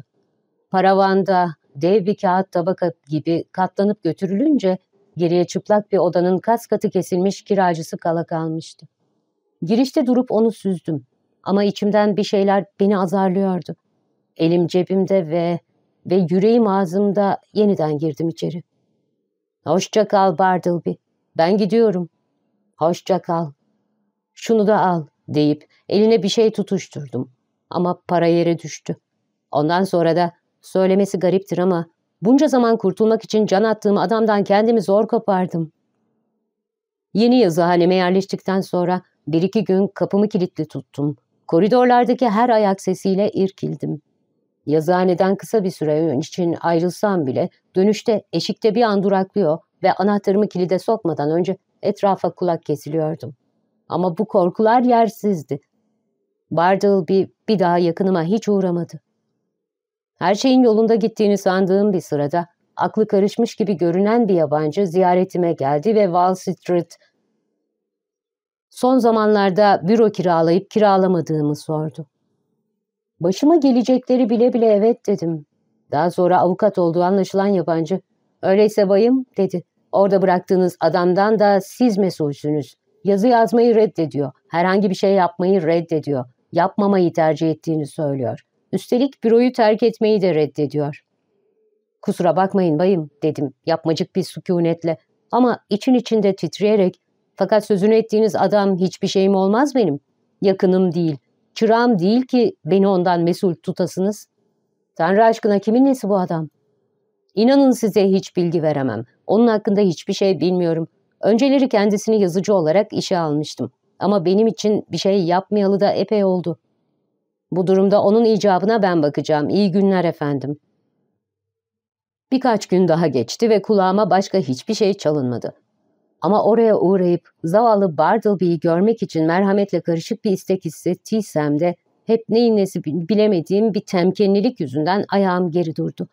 Paravanda dev bir kağıt tabaka gibi katlanıp götürülünce geriye çıplak bir odanın kas katı kesilmiş kiracısı kala kalmıştı. Girişte durup onu süzdüm ama içimden bir şeyler beni azarlıyordu. Elim cebimde ve ve yüreğim ağzımda yeniden girdim içeri. Hoşça kal Bartleby. Ben gidiyorum. Hoşça kal. Şunu da al deyip eline bir şey tutuşturdum. Ama para yere düştü. Ondan sonra da söylemesi gariptir ama bunca zaman kurtulmak için can attığım adamdan kendimi zor kopardım. Yeni yazı haneme yerleştikten sonra bir iki gün kapımı kilitli tuttum. Koridorlardaki her ayak sesiyle irkildim. Yazıhaneden kısa bir süre için ayrılsam bile dönüşte eşikte bir an duraklıyor ve anahtarımı kilide sokmadan önce etrafa kulak kesiliyordum. Ama bu korkular yersizdi. Bartleby bir daha yakınıma hiç uğramadı. Her şeyin yolunda gittiğini sandığım bir sırada aklı karışmış gibi görünen bir yabancı ziyaretime geldi ve Wall Street son zamanlarda büro kiralayıp kiralamadığımı sordu. Başıma gelecekleri bile bile evet dedim. Daha sonra avukat olduğu anlaşılan yabancı. Öyleyse bayım dedi. Orada bıraktığınız adamdan da siz mesulsünüz. Yazı yazmayı reddediyor. Herhangi bir şey yapmayı reddediyor. Yapmamayı tercih ettiğini söylüyor. Üstelik büroyu terk etmeyi de reddediyor. Kusura bakmayın bayım dedim yapmacık bir sükunetle ama için içinde titreyerek fakat sözünü ettiğiniz adam hiçbir şeyim olmaz benim. Yakınım değil, çırağım değil ki beni ondan mesul tutasınız. Tanrı aşkına kimin nesi bu adam? İnanın size hiç bilgi veremem. Onun hakkında hiçbir şey bilmiyorum. Önceleri kendisini yazıcı olarak işe almıştım. Ama benim için bir şey yapmayalı da epey oldu. Bu durumda onun icabına ben bakacağım. İyi günler efendim. Birkaç gün daha geçti ve kulağıma başka hiçbir şey çalınmadı. Ama oraya uğrayıp zavallı Bartleby'yi görmek için merhametle karışık bir istek hissettiysem de hep neyin nesi bilemediğim bir temkinlilik yüzünden ayağım geri durdu.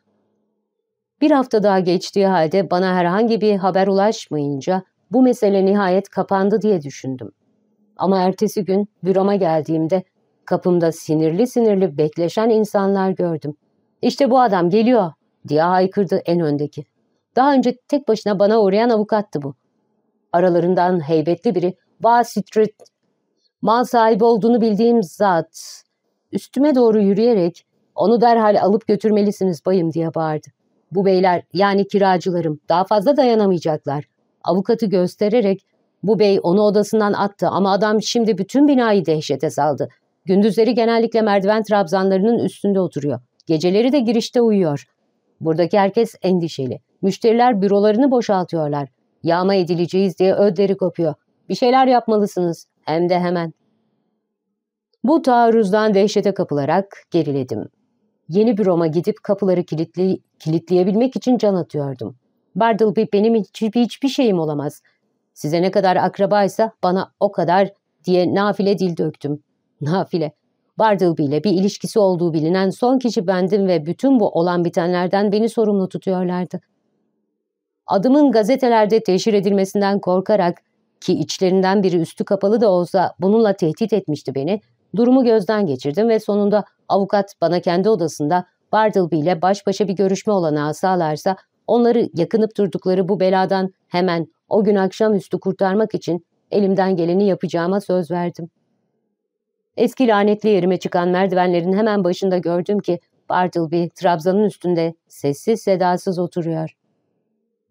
Bir hafta daha geçtiği halde bana herhangi bir haber ulaşmayınca bu mesele nihayet kapandı diye düşündüm. Ama ertesi gün büroma geldiğimde kapımda sinirli sinirli bekleşen insanlar gördüm. İşte bu adam geliyor diye haykırdı en öndeki. Daha önce tek başına bana uğrayan avukattı bu. Aralarından heybetli biri Wall Street mal sahibi olduğunu bildiğim zat üstüme doğru yürüyerek onu derhal alıp götürmelisiniz bayım diye bağırdı. Bu beyler yani kiracılarım daha fazla dayanamayacaklar avukatı göstererek bu bey onu odasından attı ama adam şimdi bütün binayı dehşete saldı. Gündüzleri genellikle merdiven trabzanlarının üstünde oturuyor. Geceleri de girişte uyuyor. Buradaki herkes endişeli. Müşteriler bürolarını boşaltıyorlar. Yağma edileceğiz diye ödleri kopuyor. Bir şeyler yapmalısınız. Hem de hemen. Bu taarruzdan dehşete kapılarak geriledim. Yeni büroma gidip kapıları kilitli, kilitleyebilmek için can atıyordum. Bartleby benim hiçbir, hiçbir şeyim olamaz. Size ne kadar akrabaysa bana o kadar diye nafile dil döktüm. Nafile. Bartleby ile bir ilişkisi olduğu bilinen son kişi bendim ve bütün bu olan bitenlerden beni sorumlu tutuyorlardı. Adımın gazetelerde teşhir edilmesinden korkarak ki içlerinden biri üstü kapalı da olsa bununla tehdit etmişti beni, durumu gözden geçirdim ve sonunda avukat bana kendi odasında Bartleby ile baş başa bir görüşme olanağı sağlarsa Onları yakınıp durdukları bu beladan hemen o gün akşamüstü kurtarmak için elimden geleni yapacağıma söz verdim. Eski lanetli yerime çıkan merdivenlerin hemen başında gördüm ki Bartleby trabzanın üstünde sessiz sedasız oturuyor.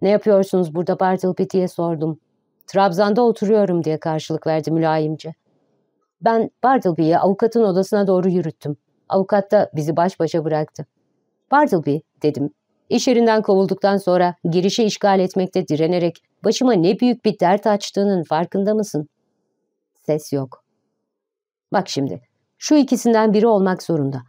''Ne yapıyorsunuz burada Bartleby?'' diye sordum. ''Trabzan'da oturuyorum.'' diye karşılık verdi mülayimce. Ben Bartleby'yi avukatın odasına doğru yürüttüm. Avukat da bizi baş başa bıraktı. ''Bartleby'' dedim İş yerinden kovulduktan sonra girişi işgal etmekte direnerek başıma ne büyük bir dert açtığının farkında mısın? Ses yok. Bak şimdi, şu ikisinden biri olmak zorunda.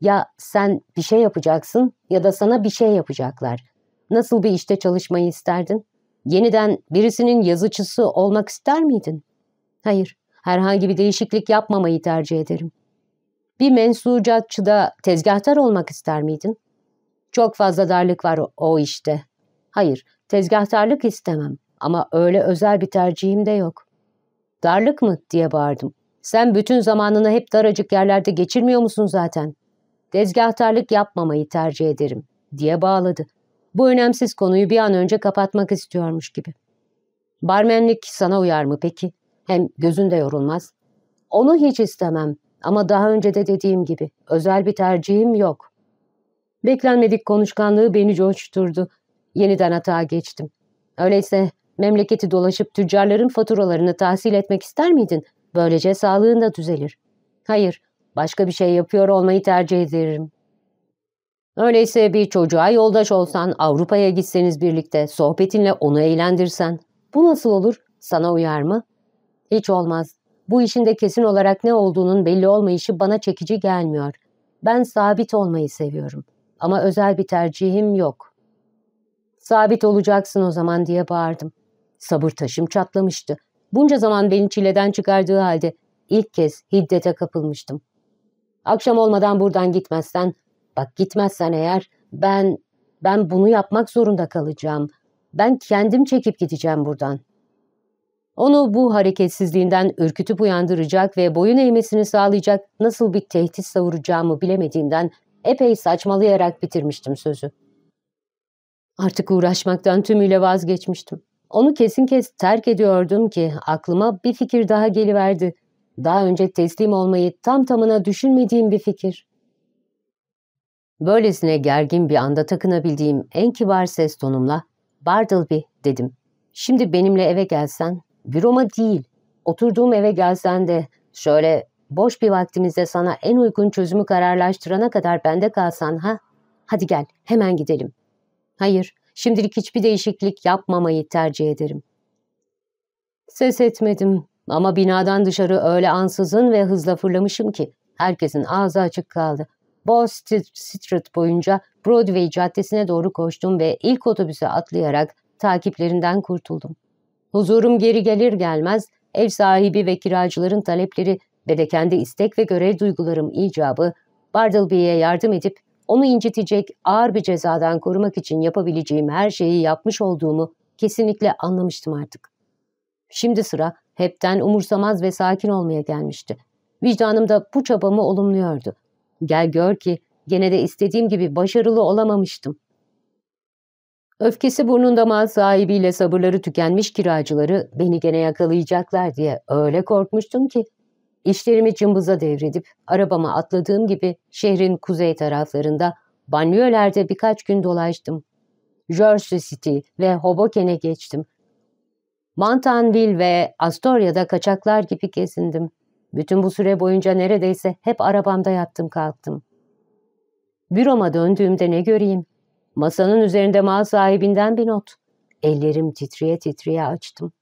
Ya sen bir şey yapacaksın ya da sana bir şey yapacaklar. Nasıl bir işte çalışmayı isterdin? Yeniden birisinin yazıcısı olmak ister miydin? Hayır, herhangi bir değişiklik yapmamayı tercih ederim. Bir mensucatçıda tezgahtar olmak ister miydin? Çok fazla darlık var o işte. Hayır, tezgahtarlık istemem ama öyle özel bir tercihim de yok. Darlık mı diye bağırdım. Sen bütün zamanını hep daracık yerlerde geçirmiyor musun zaten? Tezgahtarlık yapmamayı tercih ederim diye bağladı. Bu önemsiz konuyu bir an önce kapatmak istiyormuş gibi. Barmenlik sana uyar mı peki? Hem gözün de yorulmaz. Onu hiç istemem ama daha önce de dediğim gibi özel bir tercihim yok. Beklenmedik konuşkanlığı beni coşturdu. Yeniden hata geçtim. Öyleyse memleketi dolaşıp tüccarların faturalarını tahsil etmek ister miydin? Böylece sağlığın da düzelir. Hayır, başka bir şey yapıyor olmayı tercih ederim. Öyleyse bir çocuğa yoldaş olsan, Avrupa'ya gitseniz birlikte, sohbetinle onu eğlendirsen. Bu nasıl olur? Sana uyar mı? Hiç olmaz. Bu işin de kesin olarak ne olduğunun belli olmayışı bana çekici gelmiyor. Ben sabit olmayı seviyorum. Ama özel bir tercihim yok. Sabit olacaksın o zaman diye bağırdım. Sabır taşım çatlamıştı. Bunca zaman beni çileden çıkardığı halde ilk kez hiddete kapılmıştım. Akşam olmadan buradan gitmezsen, bak gitmezsen eğer ben, ben bunu yapmak zorunda kalacağım. Ben kendim çekip gideceğim buradan. Onu bu hareketsizliğinden ürkütüp uyandıracak ve boyun eğmesini sağlayacak nasıl bir tehdit savuracağımı bilemediğimden epey saçmalayarak bitirmiştim sözü. Artık uğraşmaktan tümüyle vazgeçmiştim. Onu kesin kes terk ediyordum ki aklıma bir fikir daha geliverdi. Daha önce teslim olmayı tam tamına düşünmediğim bir fikir. Böylesine gergin bir anda takınabildiğim en kibar ses tonumla Bartleby dedim. Şimdi benimle eve gelsen, büroma değil, oturduğum eve gelsen de şöyle Boş bir vaktimizde sana en uygun çözümü kararlaştırana kadar bende kalsan ha? Hadi gel, hemen gidelim. Hayır, şimdilik hiçbir değişiklik yapmamayı tercih ederim. Ses etmedim ama binadan dışarı öyle ansızın ve hızla fırlamışım ki herkesin ağzı açık kaldı. Ball Street boyunca Broadway caddesine doğru koştum ve ilk otobüse atlayarak takiplerinden kurtuldum. Huzurum geri gelir gelmez ev sahibi ve kiracıların talepleri ve de kendi istek ve görev duygularım icabı Bartleby'ye yardım edip onu incitecek ağır bir cezadan korumak için yapabileceğim her şeyi yapmış olduğumu kesinlikle anlamıştım artık. Şimdi sıra hepten umursamaz ve sakin olmaya gelmişti. Vicdanım da bu çabamı olumluyordu. Gel gör ki gene de istediğim gibi başarılı olamamıştım. Öfkesi burnunda mal sahibiyle sabırları tükenmiş kiracıları beni gene yakalayacaklar diye öyle korkmuştum ki İşlerimi cımbıza devredip arabama atladığım gibi şehrin kuzey taraflarında banliyölerde birkaç gün dolaştım. Jersey City ve Hoboken'e geçtim. Mantanville ve Astoria'da kaçaklar gibi gezindim. Bütün bu süre boyunca neredeyse hep arabamda yattım kalktım. Büroma döndüğümde ne göreyim? Masanın üzerinde mal sahibinden bir not. Ellerim titriye titriye açtım.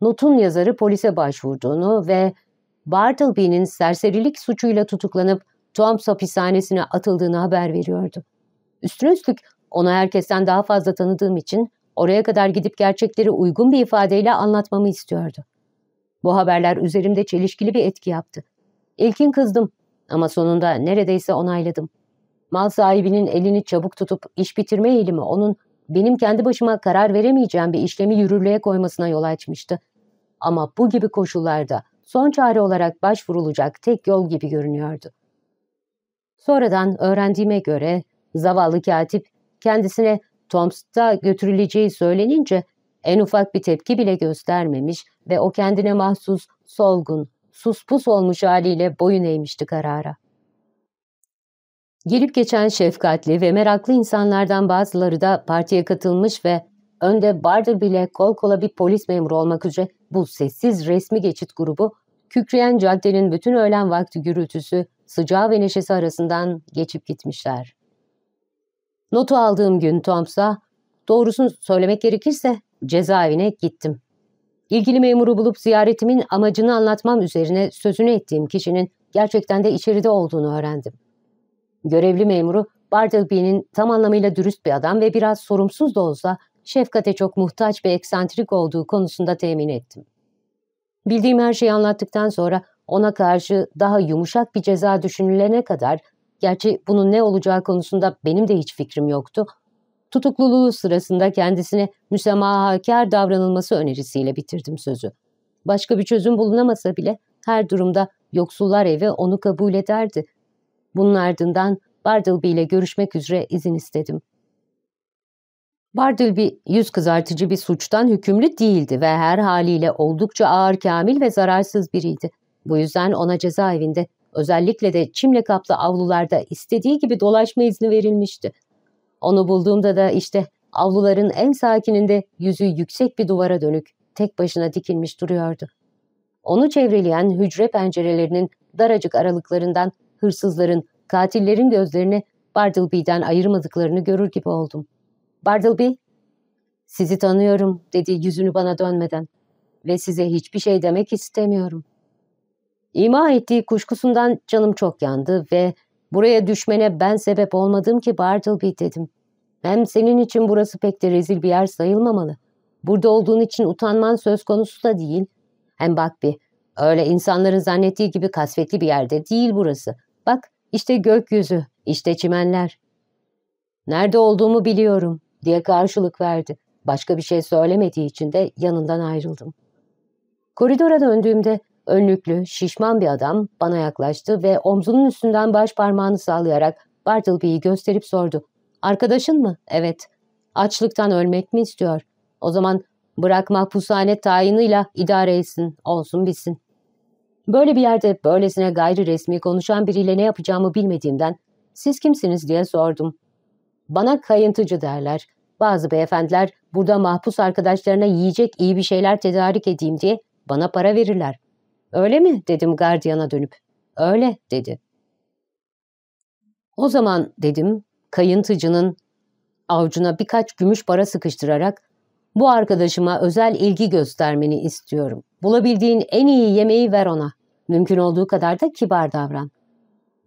Notun yazarı polise başvurduğunu ve Bartleby'nin serserilik suçuyla tutuklanıp Toms hapishanesine atıldığını haber veriyordu. Üstüne üstlük ona herkesten daha fazla tanıdığım için oraya kadar gidip gerçekleri uygun bir ifadeyle anlatmamı istiyordu. Bu haberler üzerimde çelişkili bir etki yaptı. İlkin kızdım ama sonunda neredeyse onayladım. Mal sahibinin elini çabuk tutup iş bitirme eğilimi onun benim kendi başıma karar veremeyeceğim bir işlemi yürürlüğe koymasına yol açmıştı. Ama bu gibi koşullarda son çare olarak başvurulacak tek yol gibi görünüyordu. Sonradan öğrendiğime göre zavallı katip kendisine Tomsk'ta götürüleceği söylenince en ufak bir tepki bile göstermemiş ve o kendine mahsus solgun, suspus olmuş haliyle boyun eğmişti karara. Gelip geçen şefkatli ve meraklı insanlardan bazıları da partiye katılmış ve önde Barder bile kol kola bir polis memuru olmak üzere bu sessiz resmi geçit grubu Kükreyen caddenin bütün öğlen vakti gürültüsü, sıcağı ve neşesi arasından geçip gitmişler. Notu aldığım gün Toms'a, doğrusunu söylemek gerekirse cezaevine gittim. İlgili memuru bulup ziyaretimin amacını anlatmam üzerine sözünü ettiğim kişinin gerçekten de içeride olduğunu öğrendim. Görevli memuru Bartleby'nin tam anlamıyla dürüst bir adam ve biraz sorumsuz da olsa şefkate çok muhtaç ve eksantrik olduğu konusunda temin ettim. Bildiğim her şeyi anlattıktan sonra ona karşı daha yumuşak bir ceza düşünülene kadar, gerçi bunun ne olacağı konusunda benim de hiç fikrim yoktu, tutukluluğu sırasında kendisine müsemahakar davranılması önerisiyle bitirdim sözü. Başka bir çözüm bulunamasa bile her durumda yoksullar evi onu kabul ederdi. Bunun ardından Bartleby ile görüşmek üzere izin istedim. Bardil bir yüz kızartıcı bir suçtan hükümlü değildi ve her haliyle oldukça ağır kamil ve zararsız biriydi. Bu yüzden ona cezaevinde özellikle de çimle kaplı avlularda istediği gibi dolaşma izni verilmişti. Onu bulduğumda da işte avluların en sakininde yüzü yüksek bir duvara dönük tek başına dikilmiş duruyordu. Onu çevreleyen hücre pencerelerinin daracık aralıklarından hırsızların, katillerin gözlerini Bardilby'den ayırmadıklarını görür gibi oldum.'' Bartleby, sizi tanıyorum dedi yüzünü bana dönmeden ve size hiçbir şey demek istemiyorum. İma ettiği kuşkusundan canım çok yandı ve buraya düşmene ben sebep olmadım ki Bartleby dedim. Hem senin için burası pek de rezil bir yer sayılmamalı. Burada olduğun için utanman söz konusu da değil. Hem bak bir, öyle insanların zannettiği gibi kasvetli bir yerde değil burası. Bak, işte gökyüzü, işte çimenler. Nerede olduğumu biliyorum diye karşılık verdi. Başka bir şey söylemediği için de yanından ayrıldım. Koridora döndüğümde önlüklü, şişman bir adam bana yaklaştı ve omzunun üstünden baş parmağını sallayarak Bartleby'yi gösterip sordu. Arkadaşın mı? Evet. Açlıktan ölmek mi istiyor? O zaman bırak mahpushane tayinıyla idare etsin, olsun bitsin. Böyle bir yerde böylesine gayri resmi konuşan biriyle ne yapacağımı bilmediğimden siz kimsiniz diye sordum. Bana kayıntıcı derler. Bazı beyefendiler burada mahpus arkadaşlarına yiyecek iyi bir şeyler tedarik edeyim diye bana para verirler. Öyle mi dedim gardiyana dönüp. Öyle dedi. O zaman dedim kayıntıcının avcuna birkaç gümüş para sıkıştırarak bu arkadaşıma özel ilgi göstermeni istiyorum. Bulabildiğin en iyi yemeği ver ona. Mümkün olduğu kadar da kibar davran.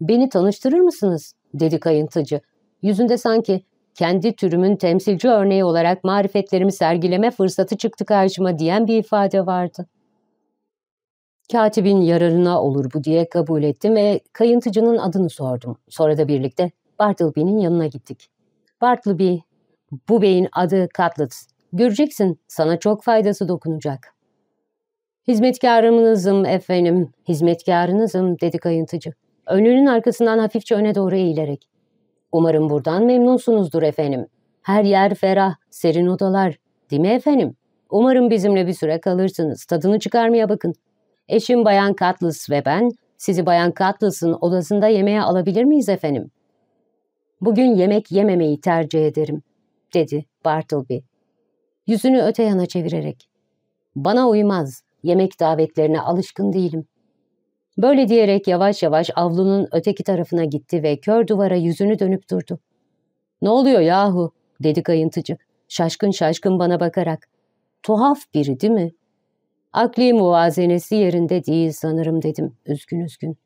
Beni tanıştırır mısınız? dedi kayıntıcı Yüzünde sanki kendi türümün temsilci örneği olarak marifetlerimi sergileme fırsatı çıktı karşıma diyen bir ifade vardı. Katibin yararına olur bu diye kabul ettim ve kayıntıcının adını sordum. Sonra da birlikte Bartleby'nin yanına gittik. Bartleby, bu beyin adı Cutlet. Göreceksin sana çok faydası dokunacak. Hizmetkarınızım efendim, hizmetkarınızım dedi kayıntıcı. Önünün arkasından hafifçe öne doğru eğilerek. Umarım buradan memnunsunuzdur efendim. Her yer ferah, serin odalar. Değil mi efendim? Umarım bizimle bir süre kalırsınız. Tadını çıkarmaya bakın. Eşim Bayan Katlıs ve ben sizi Bayan Katlıs'ın odasında yemeğe alabilir miyiz efendim? Bugün yemek yememeyi tercih ederim, dedi Bartleby. Yüzünü öte yana çevirerek. Bana uymaz. Yemek davetlerine alışkın değilim. Böyle diyerek yavaş yavaş avlunun öteki tarafına gitti ve kör duvara yüzünü dönüp durdu. ''Ne oluyor yahu?'' dedi kayıntıcı, şaşkın şaşkın bana bakarak. ''Tuhaf biri değil mi?'' ''Akli muvazenesi yerinde değil sanırım.'' dedim üzgün üzgün.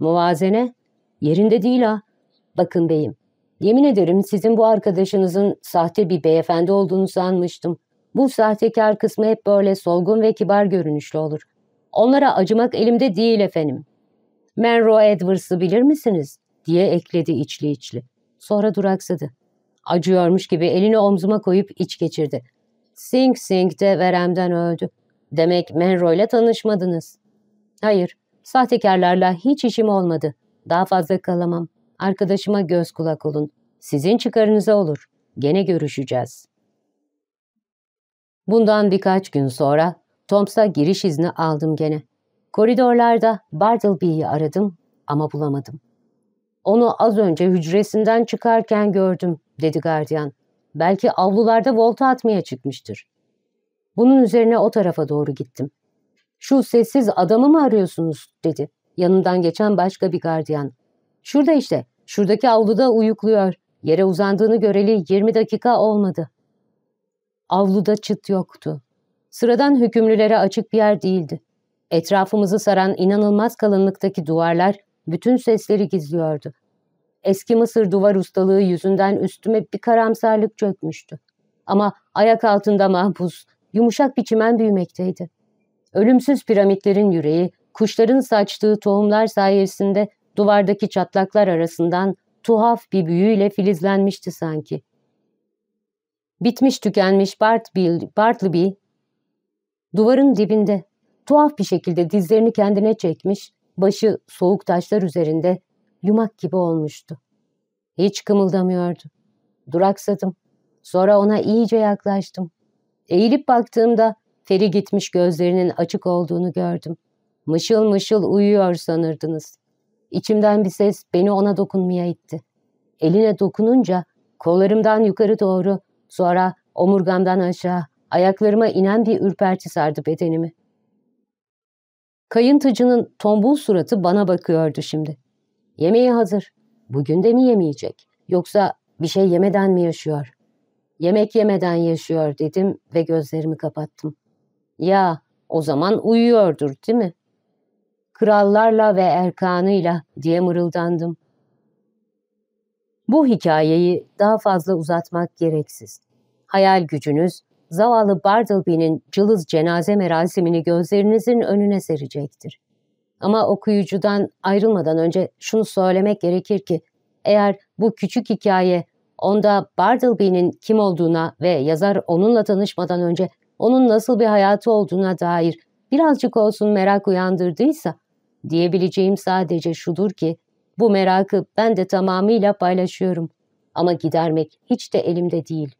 ''Muvazene? Yerinde değil ha. Bakın beyim, yemin ederim sizin bu arkadaşınızın sahte bir beyefendi olduğunu sanmıştım. Bu sahtekar kısmı hep böyle solgun ve kibar görünüşlü olur.'' Onlara acımak elimde değil efendim. Menro Edwards'ı bilir misiniz? diye ekledi içli içli. Sonra duraksadı. Acıyormuş gibi elini omzuma koyup iç geçirdi. Sing sing de veremden öldü. Demek Monroe ile tanışmadınız. Hayır, sahtekarlarla hiç işim olmadı. Daha fazla kalamam. Arkadaşıma göz kulak olun. Sizin çıkarınıza olur. Gene görüşeceğiz. Bundan birkaç gün sonra Toms'a giriş izni aldım gene. Koridorlarda Bartleby'yi aradım ama bulamadım. Onu az önce hücresinden çıkarken gördüm, dedi gardiyan. Belki avlularda volta atmaya çıkmıştır. Bunun üzerine o tarafa doğru gittim. Şu sessiz adamı mı arıyorsunuz, dedi. Yanından geçen başka bir gardiyan. Şurada işte, şuradaki avluda uyukluyor. Yere uzandığını göreli 20 dakika olmadı. Avluda çıt yoktu sıradan hükümlülere açık bir yer değildi. Etrafımızı saran inanılmaz kalınlıktaki duvarlar bütün sesleri gizliyordu. Eski Mısır duvar ustalığı yüzünden üstüme bir karamsarlık çökmüştü. Ama ayak altında mahpus, yumuşak bir çimen büyümekteydi. Ölümsüz piramitlerin yüreği, kuşların saçtığı tohumlar sayesinde duvardaki çatlaklar arasından tuhaf bir büyüyle filizlenmişti sanki. Bitmiş tükenmiş Bart Bartleby Duvarın dibinde tuhaf bir şekilde dizlerini kendine çekmiş, başı soğuk taşlar üzerinde yumak gibi olmuştu. Hiç kımıldamıyordu. Duraksadım. Sonra ona iyice yaklaştım. Eğilip baktığımda feri gitmiş gözlerinin açık olduğunu gördüm. Mışıl mışıl uyuyor sanırdınız. İçimden bir ses beni ona dokunmaya itti. Eline dokununca kollarımdan yukarı doğru, sonra omurgamdan aşağı, Ayaklarıma inen bir ürperti sardı bedenimi. Kayıntıcının tombul suratı bana bakıyordu şimdi. Yemeği hazır. Bugün de mi yemeyecek? Yoksa bir şey yemeden mi yaşıyor? Yemek yemeden yaşıyor dedim ve gözlerimi kapattım. Ya o zaman uyuyordur değil mi? Krallarla ve erkanıyla diye mırıldandım. Bu hikayeyi daha fazla uzatmak gereksiz. Hayal gücünüz zavallı Bartleby'nin cılız cenaze merasimini gözlerinizin önüne serecektir. Ama okuyucudan ayrılmadan önce şunu söylemek gerekir ki, eğer bu küçük hikaye onda Bartleby'nin kim olduğuna ve yazar onunla tanışmadan önce onun nasıl bir hayatı olduğuna dair birazcık olsun merak uyandırdıysa, diyebileceğim sadece şudur ki, bu merakı ben de tamamıyla paylaşıyorum ama gidermek hiç de elimde değil.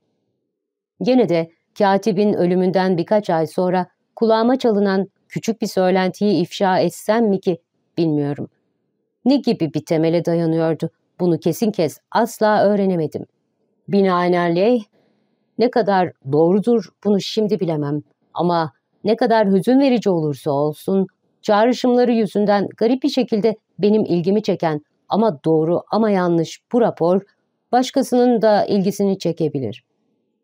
Gene de katibin ölümünden birkaç ay sonra kulağıma çalınan küçük bir söylentiyi ifşa etsem mi ki bilmiyorum. Ne gibi bir temele dayanıyordu bunu kesin kez asla öğrenemedim. Binaenaleyh ne kadar doğrudur bunu şimdi bilemem ama ne kadar hüzün verici olursa olsun çağrışımları yüzünden garip bir şekilde benim ilgimi çeken ama doğru ama yanlış bu rapor başkasının da ilgisini çekebilir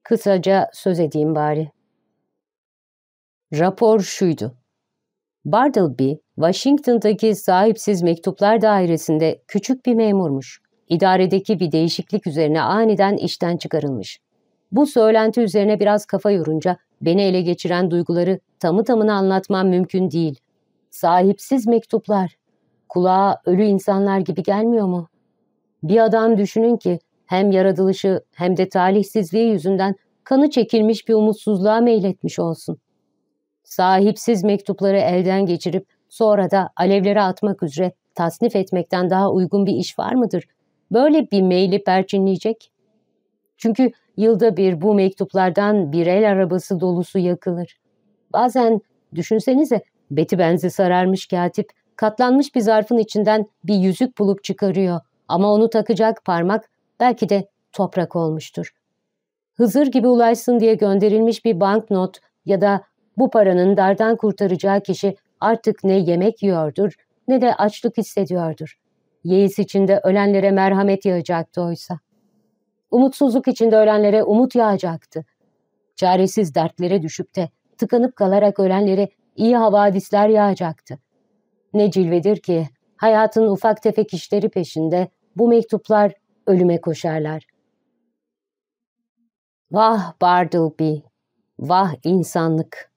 kısaca söz edeyim bari. Rapor şuydu. Bartleby, Washington'daki sahipsiz mektuplar dairesinde küçük bir memurmuş. İdaredeki bir değişiklik üzerine aniden işten çıkarılmış. Bu söylenti üzerine biraz kafa yorunca beni ele geçiren duyguları tamı tamına anlatmam mümkün değil. Sahipsiz mektuplar. Kulağa ölü insanlar gibi gelmiyor mu? Bir adam düşünün ki hem yaratılışı hem de talihsizliği yüzünden kanı çekilmiş bir umutsuzluğa meyletmiş olsun. Sahipsiz mektupları elden geçirip sonra da alevlere atmak üzere tasnif etmekten daha uygun bir iş var mıdır? Böyle bir meyli perçinleyecek. Çünkü yılda bir bu mektuplardan bir el arabası dolusu yakılır. Bazen düşünsenize beti benzi sararmış katip katlanmış bir zarfın içinden bir yüzük bulup çıkarıyor ama onu takacak parmak belki de toprak olmuştur. Hızır gibi ulaşsın diye gönderilmiş bir banknot ya da bu paranın dardan kurtaracağı kişi artık ne yemek yiyordur ne de açlık hissediyordur. Yeis içinde ölenlere merhamet yağacaktı oysa. Umutsuzluk içinde ölenlere umut yağacaktı. Çaresiz dertlere düşüp de tıkanıp kalarak ölenlere iyi havadisler yağacaktı. Ne cilvedir ki hayatın ufak tefek işleri peşinde bu mektuplar ölüme koşarlar. Vah Bartleby, vah insanlık!